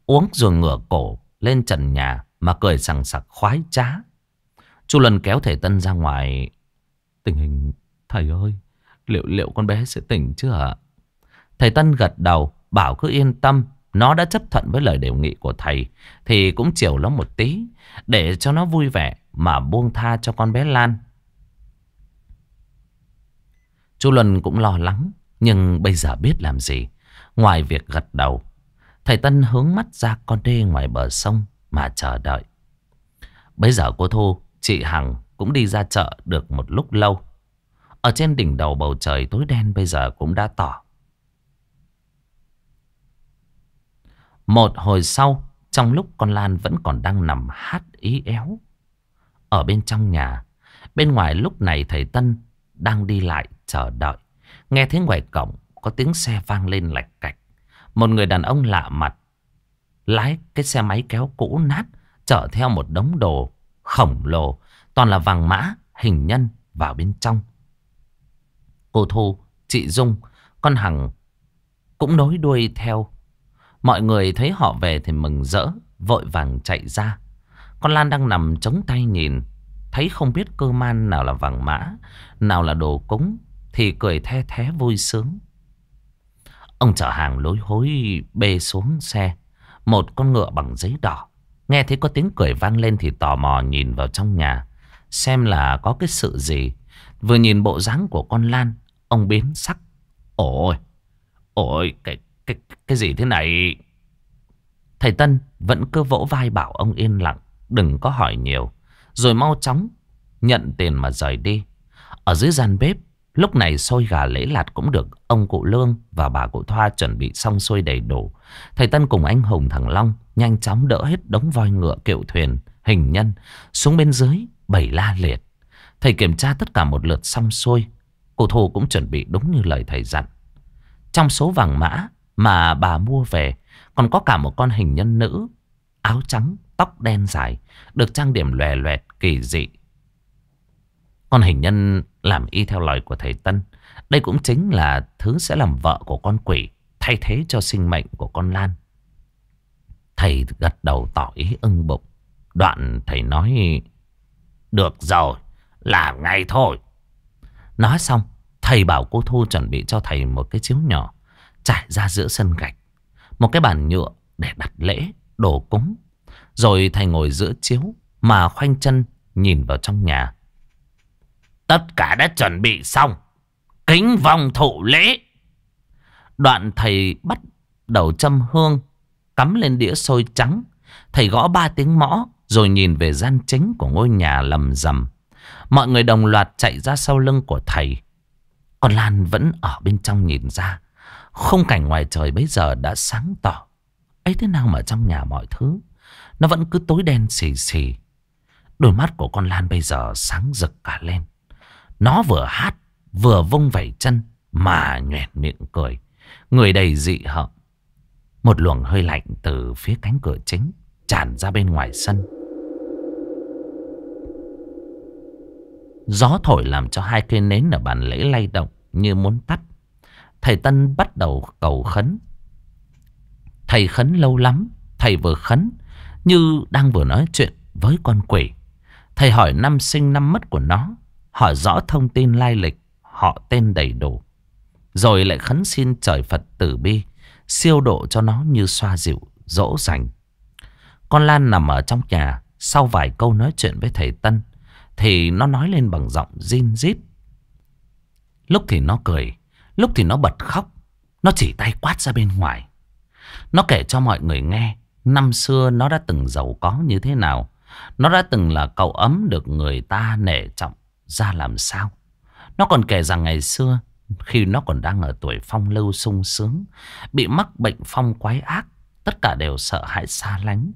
Uống rồi ngửa cổ Lên trần nhà Mà cười sằng sặc khoái trá Chu Luân kéo thầy Tân ra ngoài Tình hình Thầy ơi Liệu liệu con bé sẽ tỉnh chưa ạ Thầy Tân gật đầu Bảo cứ yên tâm Nó đã chấp thuận với lời đề nghị của thầy Thì cũng chiều nó một tí Để cho nó vui vẻ mà buông tha cho con bé Lan. Chú Luân cũng lo lắng, nhưng bây giờ biết làm gì. Ngoài việc gật đầu, thầy Tân hướng mắt ra con đê ngoài bờ sông mà chờ đợi. Bây giờ cô Thu, chị Hằng cũng đi ra chợ được một lúc lâu. Ở trên đỉnh đầu bầu trời tối đen bây giờ cũng đã tỏ. Một hồi sau, trong lúc con Lan vẫn còn đang nằm hát ý éo ở bên trong nhà. Bên ngoài lúc này thầy Tân đang đi lại chờ đợi. Nghe thấy ngoài cổng có tiếng xe vang lên lạch cạch. Một người đàn ông lạ mặt lái cái xe máy kéo cũ nát chở theo một đống đồ khổng lồ toàn là vàng mã, hình nhân vào bên trong. Cô Thu, chị Dung, con Hằng cũng nối đuôi theo. Mọi người thấy họ về thì mừng rỡ, vội vàng chạy ra. Con Lan đang nằm chống tay nhìn Thấy không biết cơ man nào là vàng mã Nào là đồ cúng Thì cười the thế vui sướng Ông chở hàng lối hối bê xuống xe Một con ngựa bằng giấy đỏ Nghe thấy có tiếng cười vang lên Thì tò mò nhìn vào trong nhà Xem là có cái sự gì Vừa nhìn bộ dáng của con Lan Ông biến sắc Ôi Ôi cái, cái, cái gì thế này Thầy Tân vẫn cứ vỗ vai bảo ông yên lặng đừng có hỏi nhiều. Rồi mau chóng, nhận tiền mà rời đi. Ở dưới gian bếp, lúc này xôi gà lễ lạt cũng được ông cụ Lương và bà cụ Thoa chuẩn bị xong xôi đầy đủ. Thầy Tân cùng anh Hùng thằng Long nhanh chóng đỡ hết đống voi ngựa kiệu thuyền, hình nhân, xuống bên dưới, bảy la liệt. Thầy kiểm tra tất cả một lượt xong xuôi. Cụ Thu cũng chuẩn bị đúng như lời thầy dặn. Trong số vàng mã mà bà mua về còn có cả một con hình nhân nữ áo trắng tóc đen dài, được trang điểm lòe loẹt kỳ dị. Con hình nhân làm y theo lời của thầy Tân. Đây cũng chính là thứ sẽ làm vợ của con quỷ, thay thế cho sinh mệnh của con Lan. Thầy gật đầu tỏ ý ưng bụng. Đoạn thầy nói, được rồi, làm ngay thôi. Nói xong, thầy bảo cô Thu chuẩn bị cho thầy một cái chiếu nhỏ trải ra giữa sân gạch. Một cái bàn nhựa để đặt lễ, đồ cúng rồi thầy ngồi giữa chiếu Mà khoanh chân nhìn vào trong nhà Tất cả đã chuẩn bị xong Kính vòng thụ lễ Đoạn thầy bắt đầu châm hương Cắm lên đĩa sôi trắng Thầy gõ ba tiếng mõ Rồi nhìn về gian chính của ngôi nhà lầm rầm Mọi người đồng loạt chạy ra sau lưng của thầy Còn Lan vẫn ở bên trong nhìn ra Không cảnh ngoài trời bây giờ đã sáng tỏ ấy thế nào mà trong nhà mọi thứ nó vẫn cứ tối đen xì xì Đôi mắt của con Lan bây giờ sáng rực cả lên Nó vừa hát Vừa vung vẩy chân Mà nhoẹt miệng cười Người đầy dị hợm Một luồng hơi lạnh từ phía cánh cửa chính Tràn ra bên ngoài sân Gió thổi làm cho hai cây nến ở bàn lễ lay động như muốn tắt. Thầy Tân bắt đầu cầu khấn. Thầy khấn lâu lắm, thầy vừa khấn, như đang vừa nói chuyện với con quỷ. Thầy hỏi năm sinh năm mất của nó. Hỏi rõ thông tin lai lịch, họ tên đầy đủ. Rồi lại khấn xin trời Phật tử bi. Siêu độ cho nó như xoa dịu, dỗ dành. Con Lan nằm ở trong nhà. Sau vài câu nói chuyện với thầy Tân. Thì nó nói lên bằng giọng zin rít. Lúc thì nó cười. Lúc thì nó bật khóc. Nó chỉ tay quát ra bên ngoài. Nó kể cho mọi người nghe Năm xưa nó đã từng giàu có như thế nào Nó đã từng là cậu ấm được người ta nể trọng ra làm sao Nó còn kể rằng ngày xưa Khi nó còn đang ở tuổi phong lưu sung sướng Bị mắc bệnh phong quái ác Tất cả đều sợ hãi xa lánh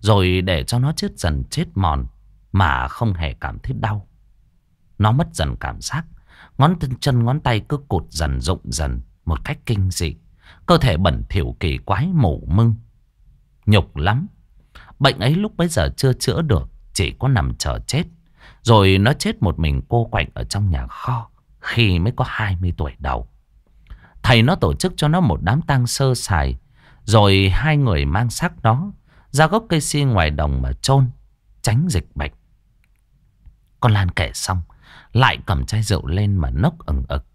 Rồi để cho nó chết dần chết mòn Mà không hề cảm thấy đau Nó mất dần cảm giác Ngón chân ngón tay cứ cụt dần rụng dần Một cách kinh dị Cơ thể bẩn thỉu kỳ quái mù mưng nhục lắm. Bệnh ấy lúc bấy giờ chưa chữa được, chỉ có nằm chờ chết. Rồi nó chết một mình cô quạnh ở trong nhà kho khi mới có 20 tuổi đầu. Thầy nó tổ chức cho nó một đám tang sơ sài, rồi hai người mang xác nó ra gốc cây si ngoài đồng mà chôn tránh dịch bệnh. Con Lan kể xong, lại cầm chai rượu lên mà nốc ẩn ực.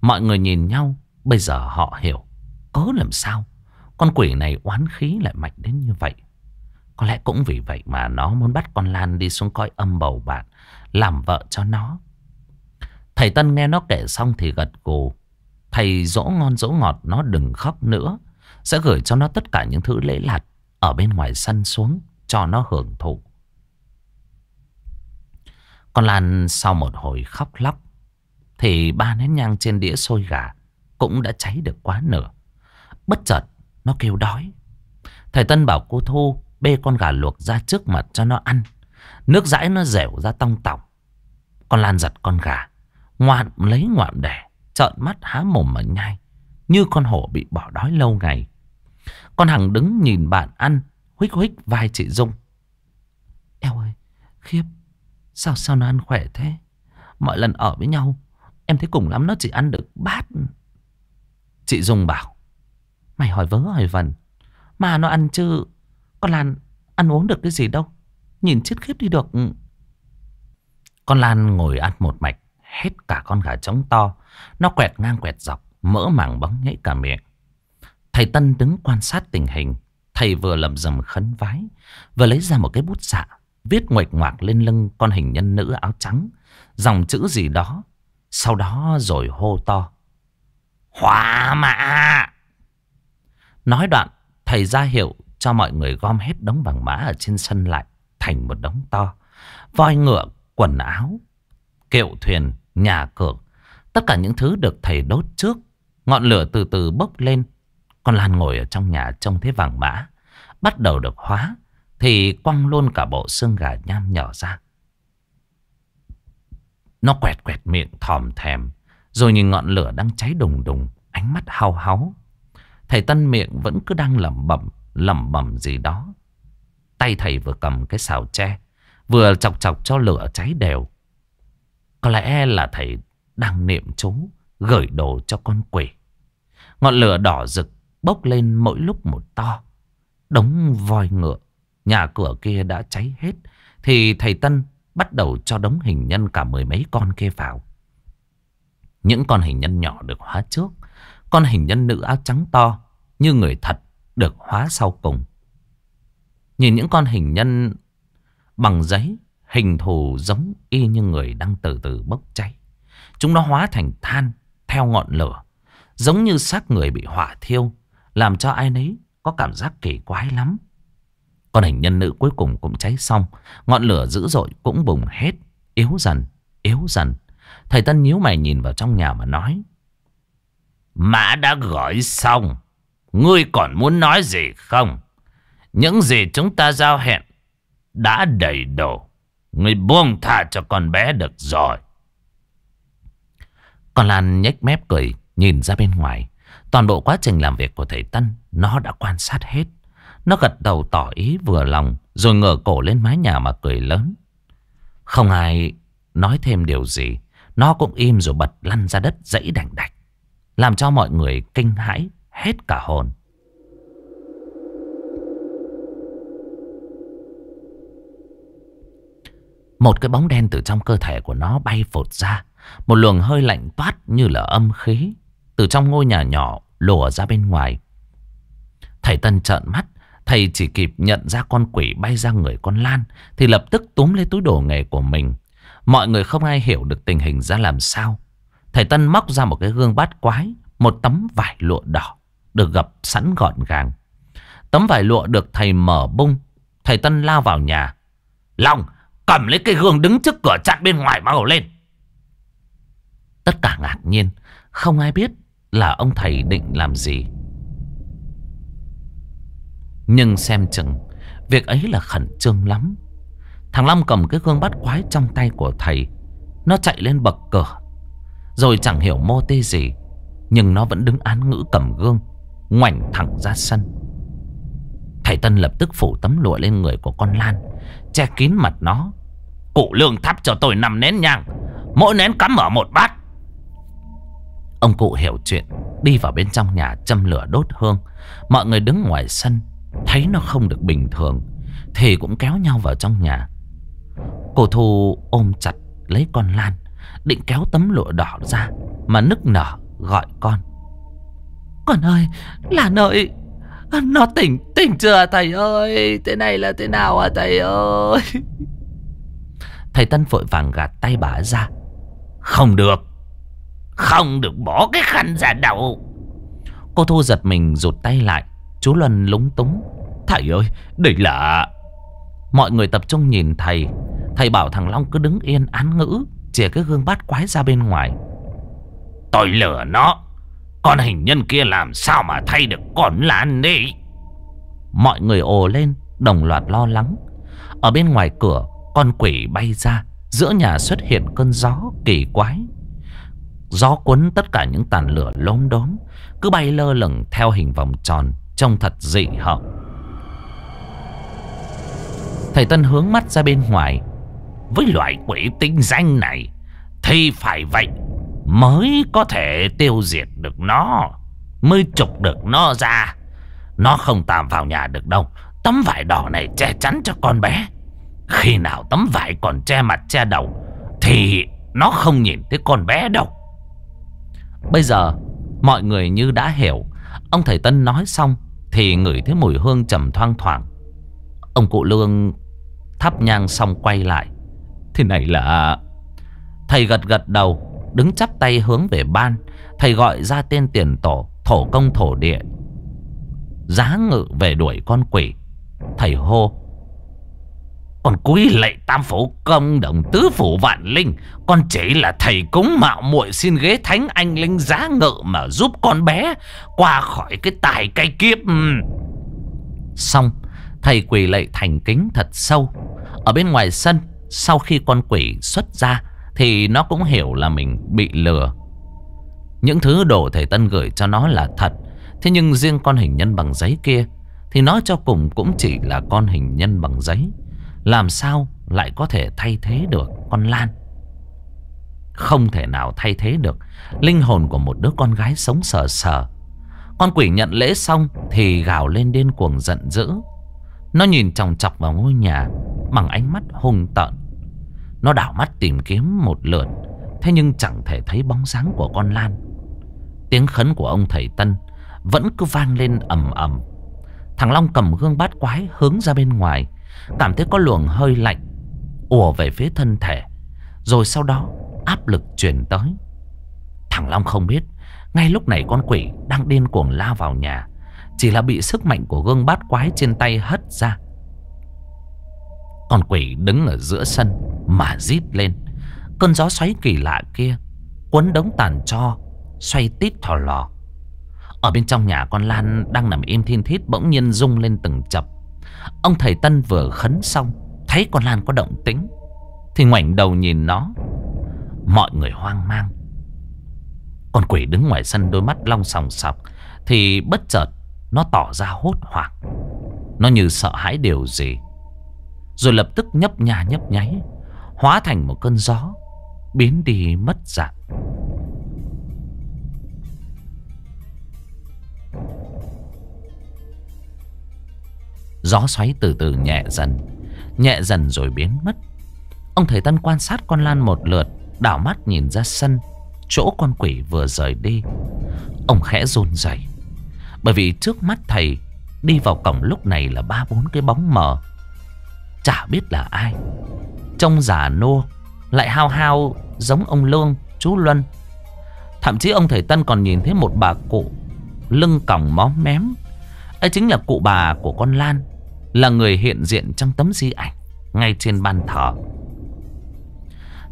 Mọi người nhìn nhau, bây giờ họ hiểu, có làm sao con quỷ này oán khí lại mạnh đến như vậy. Có lẽ cũng vì vậy mà nó muốn bắt con Lan đi xuống coi âm bầu bạn, làm vợ cho nó. Thầy Tân nghe nó kể xong thì gật gù. Thầy dỗ ngon dỗ ngọt nó đừng khóc nữa. Sẽ gửi cho nó tất cả những thứ lễ lạt ở bên ngoài sân xuống cho nó hưởng thụ. Con Lan sau một hồi khóc lóc thì ba nén nhang trên đĩa sôi gà cũng đã cháy được quá nửa. Bất chợt nó kêu đói. Thầy Tân bảo cô Thu bê con gà luộc ra trước mặt cho nó ăn. Nước dãi nó dẻo ra tông tỏng. Con Lan giật con gà. ngoạn lấy ngoạn đẻ. Trợn mắt há mồm mà nhai. Như con hổ bị bỏ đói lâu ngày. Con Hằng đứng nhìn bạn ăn. Huých huých vai chị Dung. Eo ơi. Khiếp. Sao sao nó ăn khỏe thế? Mọi lần ở với nhau. Em thấy cùng lắm nó chỉ ăn được bát. Chị Dung bảo. Mày hỏi vớ hỏi vẩn Mà nó ăn chứ Con Lan ăn uống được cái gì đâu Nhìn chết khiếp đi được Con Lan ngồi ăn một mạch Hết cả con gà trống to Nó quẹt ngang quẹt dọc Mỡ màng bóng nhảy cả miệng Thầy Tân đứng quan sát tình hình Thầy vừa lầm rầm khấn vái Vừa lấy ra một cái bút xạ dạ, Viết ngoạch ngoạc lên lưng con hình nhân nữ áo trắng Dòng chữ gì đó Sau đó rồi hô to Hóa mạ Nói đoạn, thầy ra hiệu cho mọi người gom hết đống vàng mã ở trên sân lại thành một đống to. Voi ngựa, quần áo, kiệu thuyền, nhà cửa. Tất cả những thứ được thầy đốt trước. Ngọn lửa từ từ bốc lên. Con Lan ngồi ở trong nhà trông thấy vàng mã. Bắt đầu được hóa. Thì quăng luôn cả bộ xương gà nham nhỏ ra. Nó quẹt quẹt miệng thòm thèm. Rồi nhìn ngọn lửa đang cháy đùng đùng. Ánh mắt hao háo. Thầy Tân miệng vẫn cứ đang lẩm bẩm lẩm bẩm gì đó. Tay thầy vừa cầm cái xào tre, vừa chọc chọc cho lửa cháy đều. Có lẽ là thầy đang niệm chú, gửi đồ cho con quỷ. Ngọn lửa đỏ rực bốc lên mỗi lúc một to. Đống voi ngựa, nhà cửa kia đã cháy hết. Thì thầy Tân bắt đầu cho đống hình nhân cả mười mấy con kia vào. Những con hình nhân nhỏ được hóa trước. Con hình nhân nữ áo trắng to như người thật được hóa sau cùng. Nhìn những con hình nhân bằng giấy, hình thù giống y như người đang từ từ bốc cháy. Chúng nó hóa thành than theo ngọn lửa, giống như xác người bị hỏa thiêu, làm cho ai nấy có cảm giác kỳ quái lắm. Con hình nhân nữ cuối cùng cũng cháy xong, ngọn lửa dữ dội cũng bùng hết, yếu dần, yếu dần. Thầy Tân nhíu mày nhìn vào trong nhà mà nói. Mã đã gọi xong. Ngươi còn muốn nói gì không? Những gì chúng ta giao hẹn đã đầy đủ. Ngươi buông thả cho con bé được rồi. Con Lan nhếch mép cười nhìn ra bên ngoài. Toàn bộ quá trình làm việc của thầy Tân nó đã quan sát hết. Nó gật đầu tỏ ý vừa lòng rồi ngửa cổ lên mái nhà mà cười lớn. Không ai nói thêm điều gì. Nó cũng im rồi bật lăn ra đất dãy đành đạch. Làm cho mọi người kinh hãi hết cả hồn. Một cái bóng đen từ trong cơ thể của nó bay phột ra. Một luồng hơi lạnh toát như là âm khí. Từ trong ngôi nhà nhỏ lùa ra bên ngoài. Thầy Tân trợn mắt. Thầy chỉ kịp nhận ra con quỷ bay ra người con Lan. Thì lập tức túm lấy túi đồ nghề của mình. Mọi người không ai hiểu được tình hình ra làm sao. Thầy Tân móc ra một cái gương bát quái. Một tấm vải lụa đỏ được gập sẵn gọn gàng. Tấm vải lụa được thầy mở bung. Thầy Tân lao vào nhà. Long, cầm lấy cây gương đứng trước cửa chặn bên ngoài mau lên. Tất cả ngạc nhiên. Không ai biết là ông thầy định làm gì. Nhưng xem chừng, việc ấy là khẩn trương lắm. Thằng Long cầm cái gương bắt quái trong tay của thầy. Nó chạy lên bậc cửa. Rồi chẳng hiểu mô tê gì. Nhưng nó vẫn đứng án ngữ cầm gương ngoảnh thẳng ra sân. Thầy Tân lập tức phủ tấm lụa lên người của con Lan, che kín mặt nó. Cụ lương thắp cho tôi nằm nén nhang, mỗi nén cắm ở một bát. Ông cụ hiểu chuyện, đi vào bên trong nhà châm lửa đốt hương. Mọi người đứng ngoài sân, thấy nó không được bình thường, thì cũng kéo nhau vào trong nhà. Cô Thu ôm chặt lấy con Lan, định kéo tấm lụa đỏ ra, mà nức nở gọi con. Con ơi là nơi Nó tỉnh tỉnh chưa à, thầy ơi Thế này là thế nào à thầy ơi Thầy Tân vội vàng gạt tay bà ra Không được Không được bỏ cái khăn ra đầu Cô Thu giật mình rụt tay lại Chú Luân lúng túng Thầy ơi đây là Mọi người tập trung nhìn thầy Thầy bảo thằng Long cứ đứng yên án ngữ Chìa cái gương bát quái ra bên ngoài Tôi lửa nó con hình nhân kia làm sao mà thay được con lan đi Mọi người ồ lên Đồng loạt lo lắng Ở bên ngoài cửa Con quỷ bay ra Giữa nhà xuất hiện cơn gió kỳ quái Gió cuốn tất cả những tàn lửa lốm đốm Cứ bay lơ lửng theo hình vòng tròn Trông thật dị hợm Thầy Tân hướng mắt ra bên ngoài Với loại quỷ tinh danh này Thì phải vậy mới có thể tiêu diệt được nó, mới trục được nó ra. Nó không tạm vào nhà được đâu. Tấm vải đỏ này che chắn cho con bé. Khi nào tấm vải còn che mặt che đầu thì nó không nhìn thấy con bé đâu. Bây giờ mọi người như đã hiểu. Ông thầy Tân nói xong thì ngửi thấy mùi hương trầm thoang thoảng. Ông cụ Lương thắp nhang xong quay lại. Thì này là... Thầy gật gật đầu đứng chắp tay hướng về ban. Thầy gọi ra tên tiền tổ, thổ công thổ địa. Giá ngự về đuổi con quỷ. Thầy hô. Còn quý lệ tam phủ công đồng tứ phủ vạn linh. Con chỉ là thầy cúng mạo muội xin ghế thánh anh linh giá ngự mà giúp con bé qua khỏi cái tài cây kiếp. Xong, thầy quỳ lệ thành kính thật sâu. Ở bên ngoài sân, sau khi con quỷ xuất ra, thì nó cũng hiểu là mình bị lừa Những thứ đồ thầy Tân gửi cho nó là thật Thế nhưng riêng con hình nhân bằng giấy kia Thì nó cho cùng cũng chỉ là con hình nhân bằng giấy Làm sao lại có thể thay thế được con Lan Không thể nào thay thế được Linh hồn của một đứa con gái sống sờ sờ Con quỷ nhận lễ xong Thì gào lên điên cuồng giận dữ Nó nhìn chòng chọc vào ngôi nhà Bằng ánh mắt hung tợn nó đảo mắt tìm kiếm một lượt Thế nhưng chẳng thể thấy bóng dáng của con Lan Tiếng khấn của ông thầy Tân Vẫn cứ vang lên ầm ầm Thằng Long cầm gương bát quái hướng ra bên ngoài Cảm thấy có luồng hơi lạnh ùa về phía thân thể Rồi sau đó áp lực truyền tới Thằng Long không biết Ngay lúc này con quỷ đang điên cuồng la vào nhà Chỉ là bị sức mạnh của gương bát quái trên tay hất ra con quỷ đứng ở giữa sân mà díp lên. Cơn gió xoáy kỳ lạ kia cuốn đống tàn cho xoay tít thò lò. Ở bên trong nhà con Lan đang nằm im thiên thít bỗng nhiên rung lên từng chập. Ông thầy Tân vừa khấn xong thấy con Lan có động tĩnh thì ngoảnh đầu nhìn nó. Mọi người hoang mang. Con quỷ đứng ngoài sân đôi mắt long sòng sọc thì bất chợt nó tỏ ra hốt hoảng. Nó như sợ hãi điều gì rồi lập tức nhấp nhà nhấp nháy Hóa thành một cơn gió Biến đi mất dạng Gió xoáy từ từ nhẹ dần Nhẹ dần rồi biến mất Ông thầy Tân quan sát con Lan một lượt Đảo mắt nhìn ra sân Chỗ con quỷ vừa rời đi Ông khẽ run rẩy Bởi vì trước mắt thầy Đi vào cổng lúc này là ba bốn cái bóng mờ chả biết là ai. Trông giả nô, lại hao hao giống ông Lương, chú Luân. Thậm chí ông thầy Tân còn nhìn thấy một bà cụ lưng còng móm mém. Ấy chính là cụ bà của con Lan, là người hiện diện trong tấm di ảnh ngay trên ban thờ.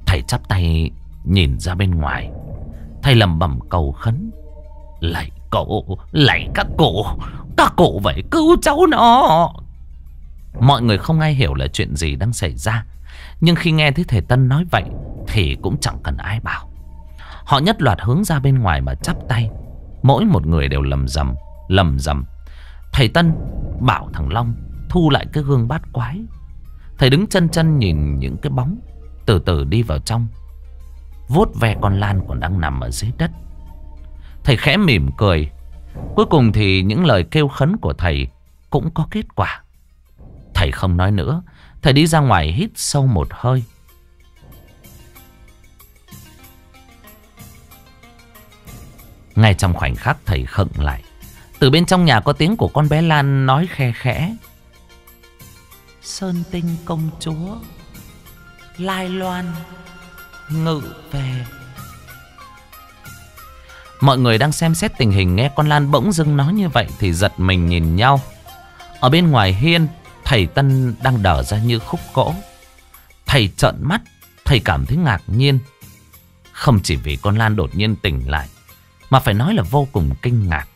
Thầy chắp tay nhìn ra bên ngoài, thầy lẩm bẩm cầu khấn. Lạy cậu, lạy các cụ, các cụ phải cứu cháu nó, Mọi người không ai hiểu là chuyện gì đang xảy ra Nhưng khi nghe thấy thầy Tân nói vậy Thì cũng chẳng cần ai bảo Họ nhất loạt hướng ra bên ngoài mà chắp tay Mỗi một người đều lầm rầm Lầm rầm Thầy Tân bảo thằng Long Thu lại cái gương bát quái Thầy đứng chân chân nhìn những cái bóng Từ từ đi vào trong vuốt ve con Lan còn đang nằm ở dưới đất Thầy khẽ mỉm cười Cuối cùng thì những lời kêu khấn của thầy Cũng có kết quả Thầy không nói nữa Thầy đi ra ngoài hít sâu một hơi Ngay trong khoảnh khắc thầy khựng lại Từ bên trong nhà có tiếng của con bé Lan nói khe khẽ Sơn tinh công chúa Lai loan Ngự về Mọi người đang xem xét tình hình nghe con Lan bỗng dưng nói như vậy thì giật mình nhìn nhau. Ở bên ngoài hiên, Thầy Tân đang đờ ra như khúc gỗ Thầy trợn mắt Thầy cảm thấy ngạc nhiên Không chỉ vì con Lan đột nhiên tỉnh lại Mà phải nói là vô cùng kinh ngạc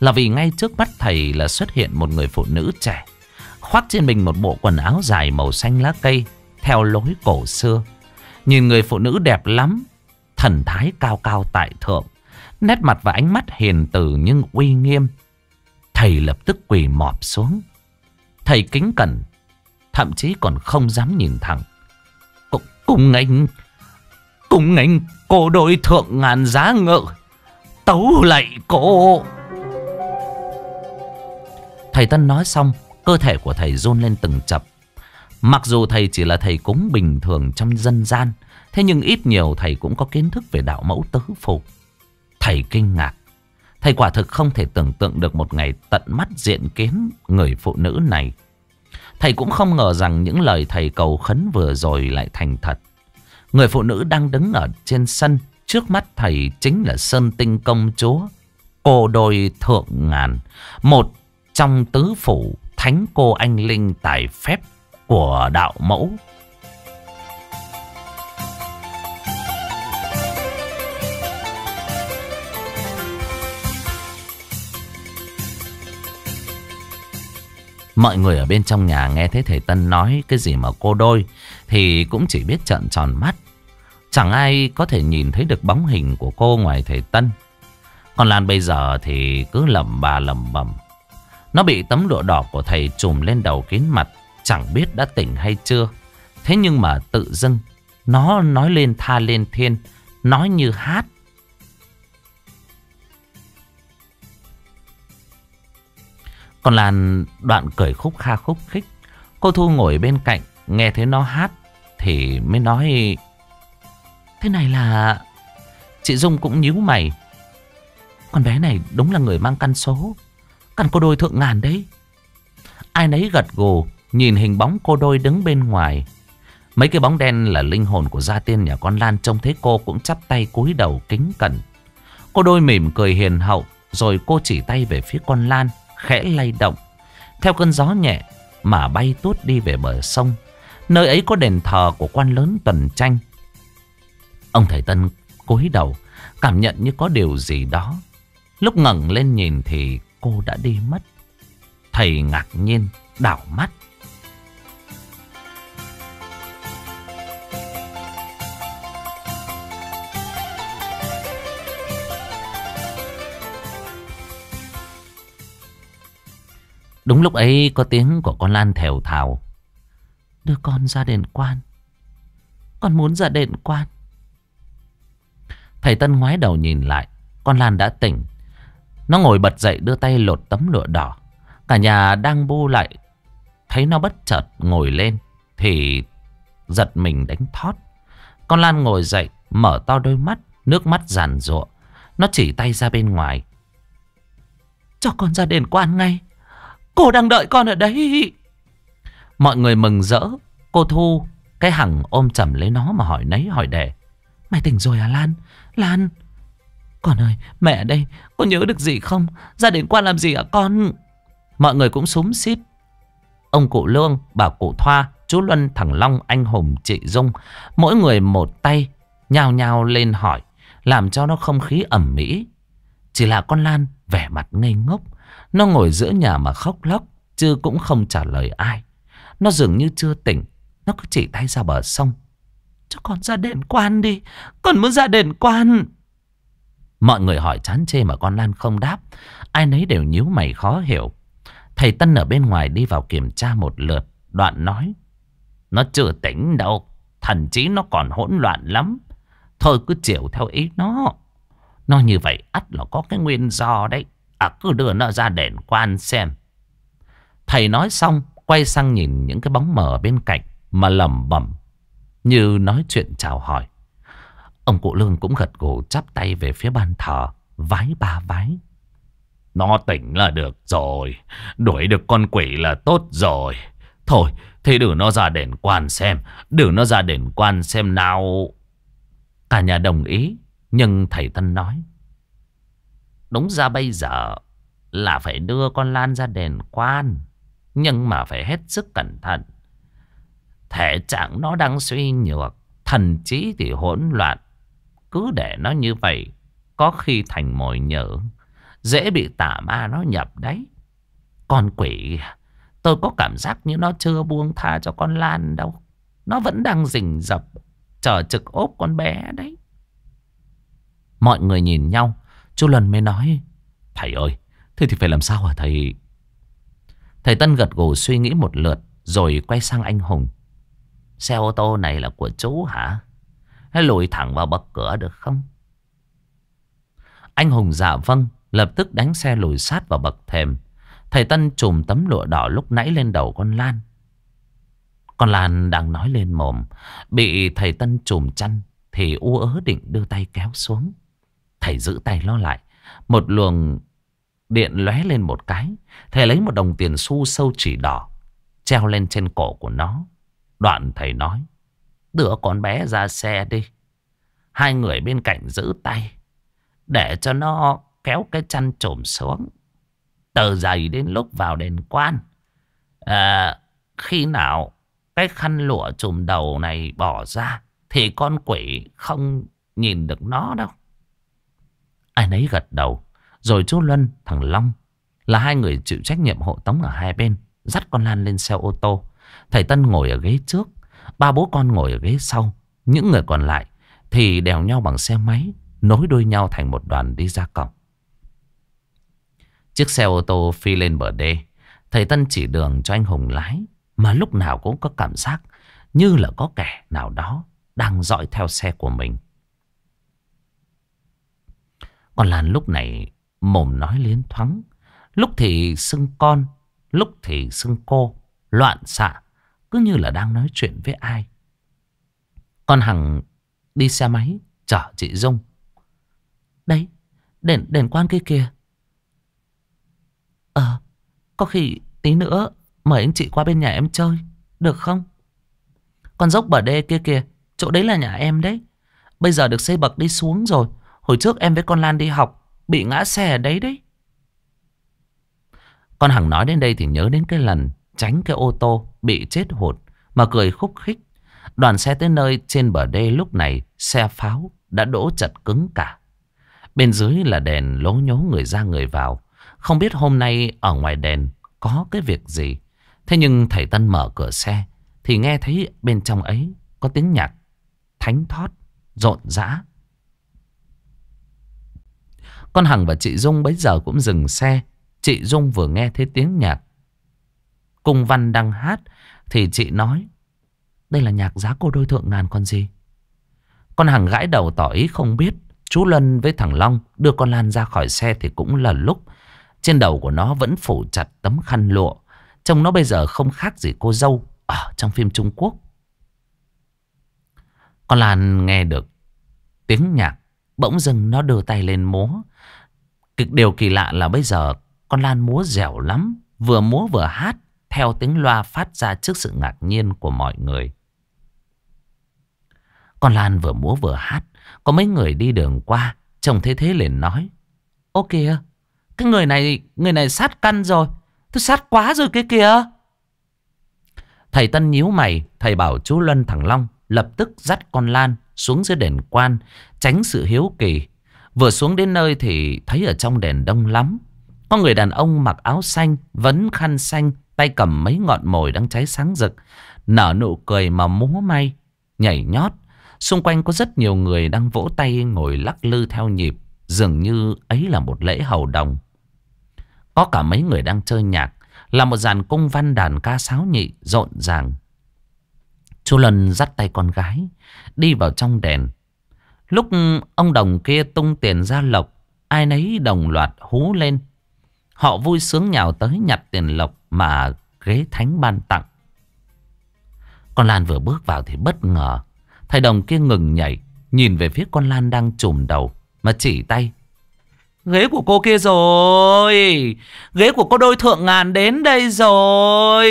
Là vì ngay trước mắt thầy là xuất hiện một người phụ nữ trẻ Khoác trên mình một bộ quần áo dài màu xanh lá cây Theo lối cổ xưa Nhìn người phụ nữ đẹp lắm Thần thái cao cao tại thượng Nét mặt và ánh mắt hiền từ nhưng uy nghiêm Thầy lập tức quỳ mọp xuống Thầy kính cẩn Thậm chí còn không dám nhìn thẳng C Cùng anh Cùng anh cô đôi thượng ngàn giá ngự Tấu lạy cô Thầy Tân nói xong Cơ thể của thầy run lên từng chập Mặc dù thầy chỉ là thầy cúng bình thường trong dân gian Thế nhưng ít nhiều thầy cũng có kiến thức về đạo mẫu tứ phụ Thầy kinh ngạc Thầy quả thực không thể tưởng tượng được một ngày tận mắt diện kiến người phụ nữ này. Thầy cũng không ngờ rằng những lời thầy cầu khấn vừa rồi lại thành thật. Người phụ nữ đang đứng ở trên sân trước mắt thầy chính là Sơn Tinh Công Chúa. Cô đôi thượng ngàn, một trong tứ phủ thánh cô anh linh tài phép của đạo mẫu. Mọi người ở bên trong nhà nghe thấy thầy Tân nói cái gì mà cô đôi thì cũng chỉ biết trợn tròn mắt. Chẳng ai có thể nhìn thấy được bóng hình của cô ngoài thầy Tân. Còn Lan bây giờ thì cứ lầm bà lầm bầm. Nó bị tấm lụa đỏ của thầy trùm lên đầu kín mặt, chẳng biết đã tỉnh hay chưa. Thế nhưng mà tự dưng, nó nói lên tha lên thiên, nói như hát. Còn làn đoạn cởi khúc kha khúc khích Cô Thu ngồi bên cạnh Nghe thấy nó hát Thì mới nói Thế này là Chị Dung cũng nhíu mày Con bé này đúng là người mang căn số Căn cô đôi thượng ngàn đấy Ai nấy gật gù Nhìn hình bóng cô đôi đứng bên ngoài Mấy cái bóng đen là linh hồn của gia tiên nhà con Lan Trông thấy cô cũng chắp tay cúi đầu kính cẩn Cô đôi mỉm cười hiền hậu Rồi cô chỉ tay về phía con Lan khẽ lay động Theo cơn gió nhẹ mà bay tuốt đi về bờ sông Nơi ấy có đền thờ của quan lớn Tần Tranh Ông thầy Tân cúi đầu Cảm nhận như có điều gì đó Lúc ngẩng lên nhìn thì cô đã đi mất Thầy ngạc nhiên đảo mắt Đúng lúc ấy có tiếng của con Lan thều thào. Đưa con ra đền quan. Con muốn ra đền quan. Thầy Tân ngoái đầu nhìn lại. Con Lan đã tỉnh. Nó ngồi bật dậy đưa tay lột tấm lụa đỏ. Cả nhà đang bu lại. Thấy nó bất chợt ngồi lên. Thì giật mình đánh thót. Con Lan ngồi dậy. Mở to đôi mắt. Nước mắt giàn ruộng. Nó chỉ tay ra bên ngoài. Cho con ra đền quan ngay. Cô đang đợi con ở đây Mọi người mừng rỡ Cô Thu Cái hằng ôm chầm lấy nó mà hỏi nấy hỏi đẻ Mày tỉnh rồi à Lan Lan Con ơi mẹ đây Cô nhớ được gì không Gia đình qua làm gì hả à, con Mọi người cũng súng xít Ông cụ Lương Bà cụ Thoa Chú Luân thằng Long Anh Hùng chị Dung Mỗi người một tay Nhào nhào lên hỏi Làm cho nó không khí ẩm mỹ Chỉ là con Lan vẻ mặt ngây ngốc nó ngồi giữa nhà mà khóc lóc, chứ cũng không trả lời ai. Nó dường như chưa tỉnh, nó cứ chỉ tay ra bờ sông. Cho con ra đền quan đi, con muốn ra đền quan. Mọi người hỏi chán chê mà con Lan không đáp. Ai nấy đều nhíu mày khó hiểu. Thầy Tân ở bên ngoài đi vào kiểm tra một lượt. Đoạn nói. Nó chưa tỉnh đâu. thậm chí nó còn hỗn loạn lắm. Thôi cứ chịu theo ý nó. Nó như vậy ắt là có cái nguyên do đấy. À cứ đưa nó ra đền quan xem. Thầy nói xong, quay sang nhìn những cái bóng mờ bên cạnh mà lẩm bẩm như nói chuyện chào hỏi. Ông cụ lương cũng gật gù chắp tay về phía bàn thờ, vái ba vái. Nó tỉnh là được rồi, đuổi được con quỷ là tốt rồi. Thôi, thì đưa nó ra đền quan xem, đưa nó ra đền quan xem nào. Cả nhà đồng ý, nhưng thầy Tân nói. Đúng ra bây giờ là phải đưa con Lan ra đền quan. Nhưng mà phải hết sức cẩn thận. Thể trạng nó đang suy nhược. Thần trí thì hỗn loạn. Cứ để nó như vậy. Có khi thành mồi nhỡ. Dễ bị tà ma nó nhập đấy. Con quỷ Tôi có cảm giác như nó chưa buông tha cho con Lan đâu Nó vẫn đang rình rập Chờ trực ốp con bé đấy Mọi người nhìn nhau Chú Luân mới nói Thầy ơi Thế thì phải làm sao hả thầy Thầy Tân gật gù suy nghĩ một lượt Rồi quay sang anh Hùng Xe ô tô này là của chú hả Hãy lùi thẳng vào bậc cửa được không Anh Hùng dạ vâng Lập tức đánh xe lùi sát vào bậc thềm Thầy Tân trùm tấm lụa đỏ lúc nãy lên đầu con Lan Con Lan đang nói lên mồm Bị thầy Tân trùm chăn Thì u ớ định đưa tay kéo xuống Thầy giữ tay lo lại. Một luồng điện lóe lên một cái. Thầy lấy một đồng tiền xu sâu chỉ đỏ. Treo lên trên cổ của nó. Đoạn thầy nói. Đưa con bé ra xe đi. Hai người bên cạnh giữ tay. Để cho nó kéo cái chăn trồm xuống. Tờ giày đến lúc vào đền quan. À, khi nào cái khăn lụa trùm đầu này bỏ ra thì con quỷ không nhìn được nó đâu. Ai nấy gật đầu. Rồi chú Luân, thằng Long là hai người chịu trách nhiệm hộ tống ở hai bên. Dắt con Lan lên xe ô tô. Thầy Tân ngồi ở ghế trước. Ba bố con ngồi ở ghế sau. Những người còn lại thì đèo nhau bằng xe máy. Nối đuôi nhau thành một đoàn đi ra cổng. Chiếc xe ô tô phi lên bờ đê. Thầy Tân chỉ đường cho anh Hùng lái. Mà lúc nào cũng có cảm giác như là có kẻ nào đó đang dõi theo xe của mình. Con Lan lúc này mồm nói liến thoáng. Lúc thì xưng con, lúc thì xưng cô, loạn xạ, cứ như là đang nói chuyện với ai. Con Hằng đi xe máy chở chị Dung. Đấy, đèn, đèn quan kia kìa. Ờ, có khi tí nữa mời anh chị qua bên nhà em chơi, được không? Con dốc bờ đê kia kìa, chỗ đấy là nhà em đấy. Bây giờ được xây bậc đi xuống rồi, Hồi trước em với con Lan đi học Bị ngã xe ở đấy đấy Con Hằng nói đến đây thì nhớ đến cái lần Tránh cái ô tô bị chết hụt Mà cười khúc khích Đoàn xe tới nơi trên bờ đê lúc này Xe pháo đã đỗ chật cứng cả Bên dưới là đèn lố nhố người ra người vào Không biết hôm nay ở ngoài đèn Có cái việc gì Thế nhưng thầy Tân mở cửa xe Thì nghe thấy bên trong ấy Có tiếng nhạc Thánh thót rộn rã con Hằng và chị Dung bấy giờ cũng dừng xe. Chị Dung vừa nghe thấy tiếng nhạc. Cung Văn đang hát thì chị nói. Đây là nhạc giá cô đôi thượng ngàn con gì. Con Hằng gãi đầu tỏ ý không biết. Chú Lân với thằng Long đưa con Lan ra khỏi xe thì cũng là lúc. Trên đầu của nó vẫn phủ chặt tấm khăn lụa. Trông nó bây giờ không khác gì cô dâu ở trong phim Trung Quốc. Con Lan nghe được tiếng nhạc, bỗng dưng nó đưa tay lên múa, cực Điều kỳ lạ là bây giờ con Lan múa dẻo lắm, vừa múa vừa hát theo tiếng loa phát ra trước sự ngạc nhiên của mọi người. Con Lan vừa múa vừa hát, có mấy người đi đường qua, trông thế thế liền nói. Ô kìa, cái người này, người này sát căn rồi, tôi sát quá rồi cái kìa. Thầy Tân nhíu mày, thầy bảo chú Luân thằng Long lập tức dắt con Lan xuống dưới đền quan, tránh sự hiếu kỳ Vừa xuống đến nơi thì thấy ở trong đèn đông lắm. Có người đàn ông mặc áo xanh, vấn khăn xanh, tay cầm mấy ngọn mồi đang cháy sáng rực. Nở nụ cười mà múa may, nhảy nhót. Xung quanh có rất nhiều người đang vỗ tay ngồi lắc lư theo nhịp. Dường như ấy là một lễ hầu đồng. Có cả mấy người đang chơi nhạc. Là một dàn cung văn đàn ca sáo nhị rộn ràng. Chú Lân dắt tay con gái. Đi vào trong đèn. Lúc ông đồng kia tung tiền ra lộc, ai nấy đồng loạt hú lên. Họ vui sướng nhào tới nhặt tiền lộc mà ghế thánh ban tặng. Con Lan vừa bước vào thì bất ngờ. Thầy đồng kia ngừng nhảy, nhìn về phía con Lan đang trùm đầu mà chỉ tay. Ghế của cô kia rồi, ghế của cô đôi thượng ngàn đến đây rồi.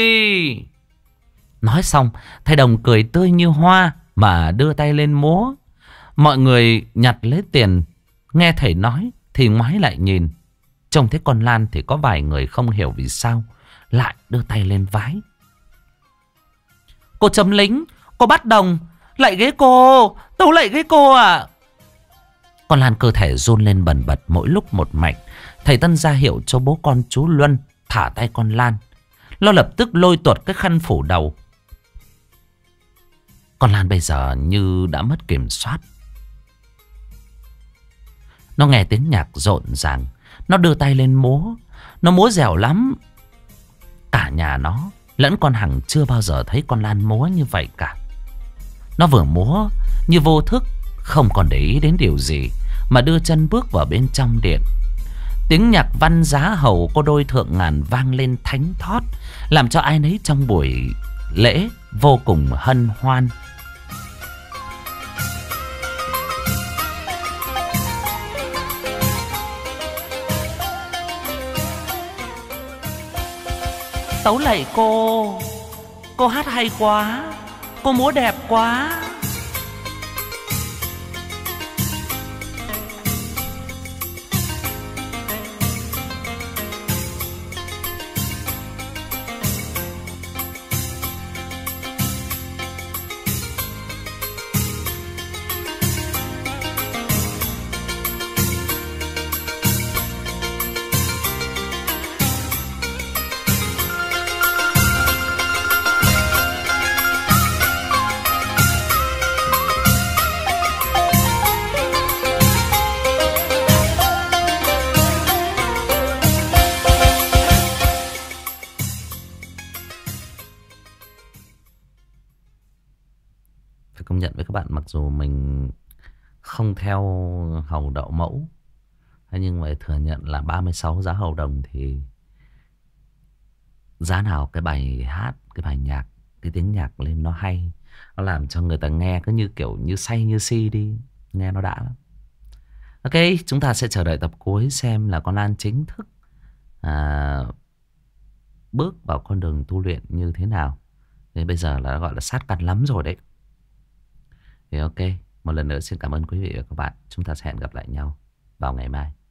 Nói xong, thầy đồng cười tươi như hoa mà đưa tay lên múa. Mọi người nhặt lấy tiền Nghe thầy nói Thì ngoái lại nhìn Trông thấy con Lan thì có vài người không hiểu vì sao Lại đưa tay lên vái Cô chấm lính Cô bắt đồng Lại ghế cô Tấu lại ghế cô à Con Lan cơ thể run lên bần bật mỗi lúc một mạnh Thầy Tân ra hiệu cho bố con chú Luân Thả tay con Lan Lo lập tức lôi tuột cái khăn phủ đầu con Lan bây giờ như đã mất kiểm soát nó nghe tiếng nhạc rộn ràng Nó đưa tay lên múa Nó múa dẻo lắm Cả nhà nó Lẫn con Hằng chưa bao giờ thấy con Lan múa như vậy cả Nó vừa múa Như vô thức Không còn để ý đến điều gì Mà đưa chân bước vào bên trong điện Tiếng nhạc văn giá hầu có đôi thượng ngàn vang lên thánh thót Làm cho ai nấy trong buổi lễ vô cùng hân hoan tấu lạy cô cô hát hay quá cô múa đẹp quá không theo hầu đậu mẫu thế nhưng mà thừa nhận là 36 giá hầu đồng thì giá nào cái bài hát cái bài nhạc cái tiếng nhạc lên nó hay nó làm cho người ta nghe cứ như kiểu như say như si đi nghe nó đã ok chúng ta sẽ chờ đợi tập cuối xem là con lan chính thức à, bước vào con đường tu luyện như thế nào thế bây giờ là gọi là sát cắn lắm rồi đấy thì ok một lần nữa xin cảm ơn quý vị và các bạn. Chúng ta sẽ hẹn gặp lại nhau vào ngày mai.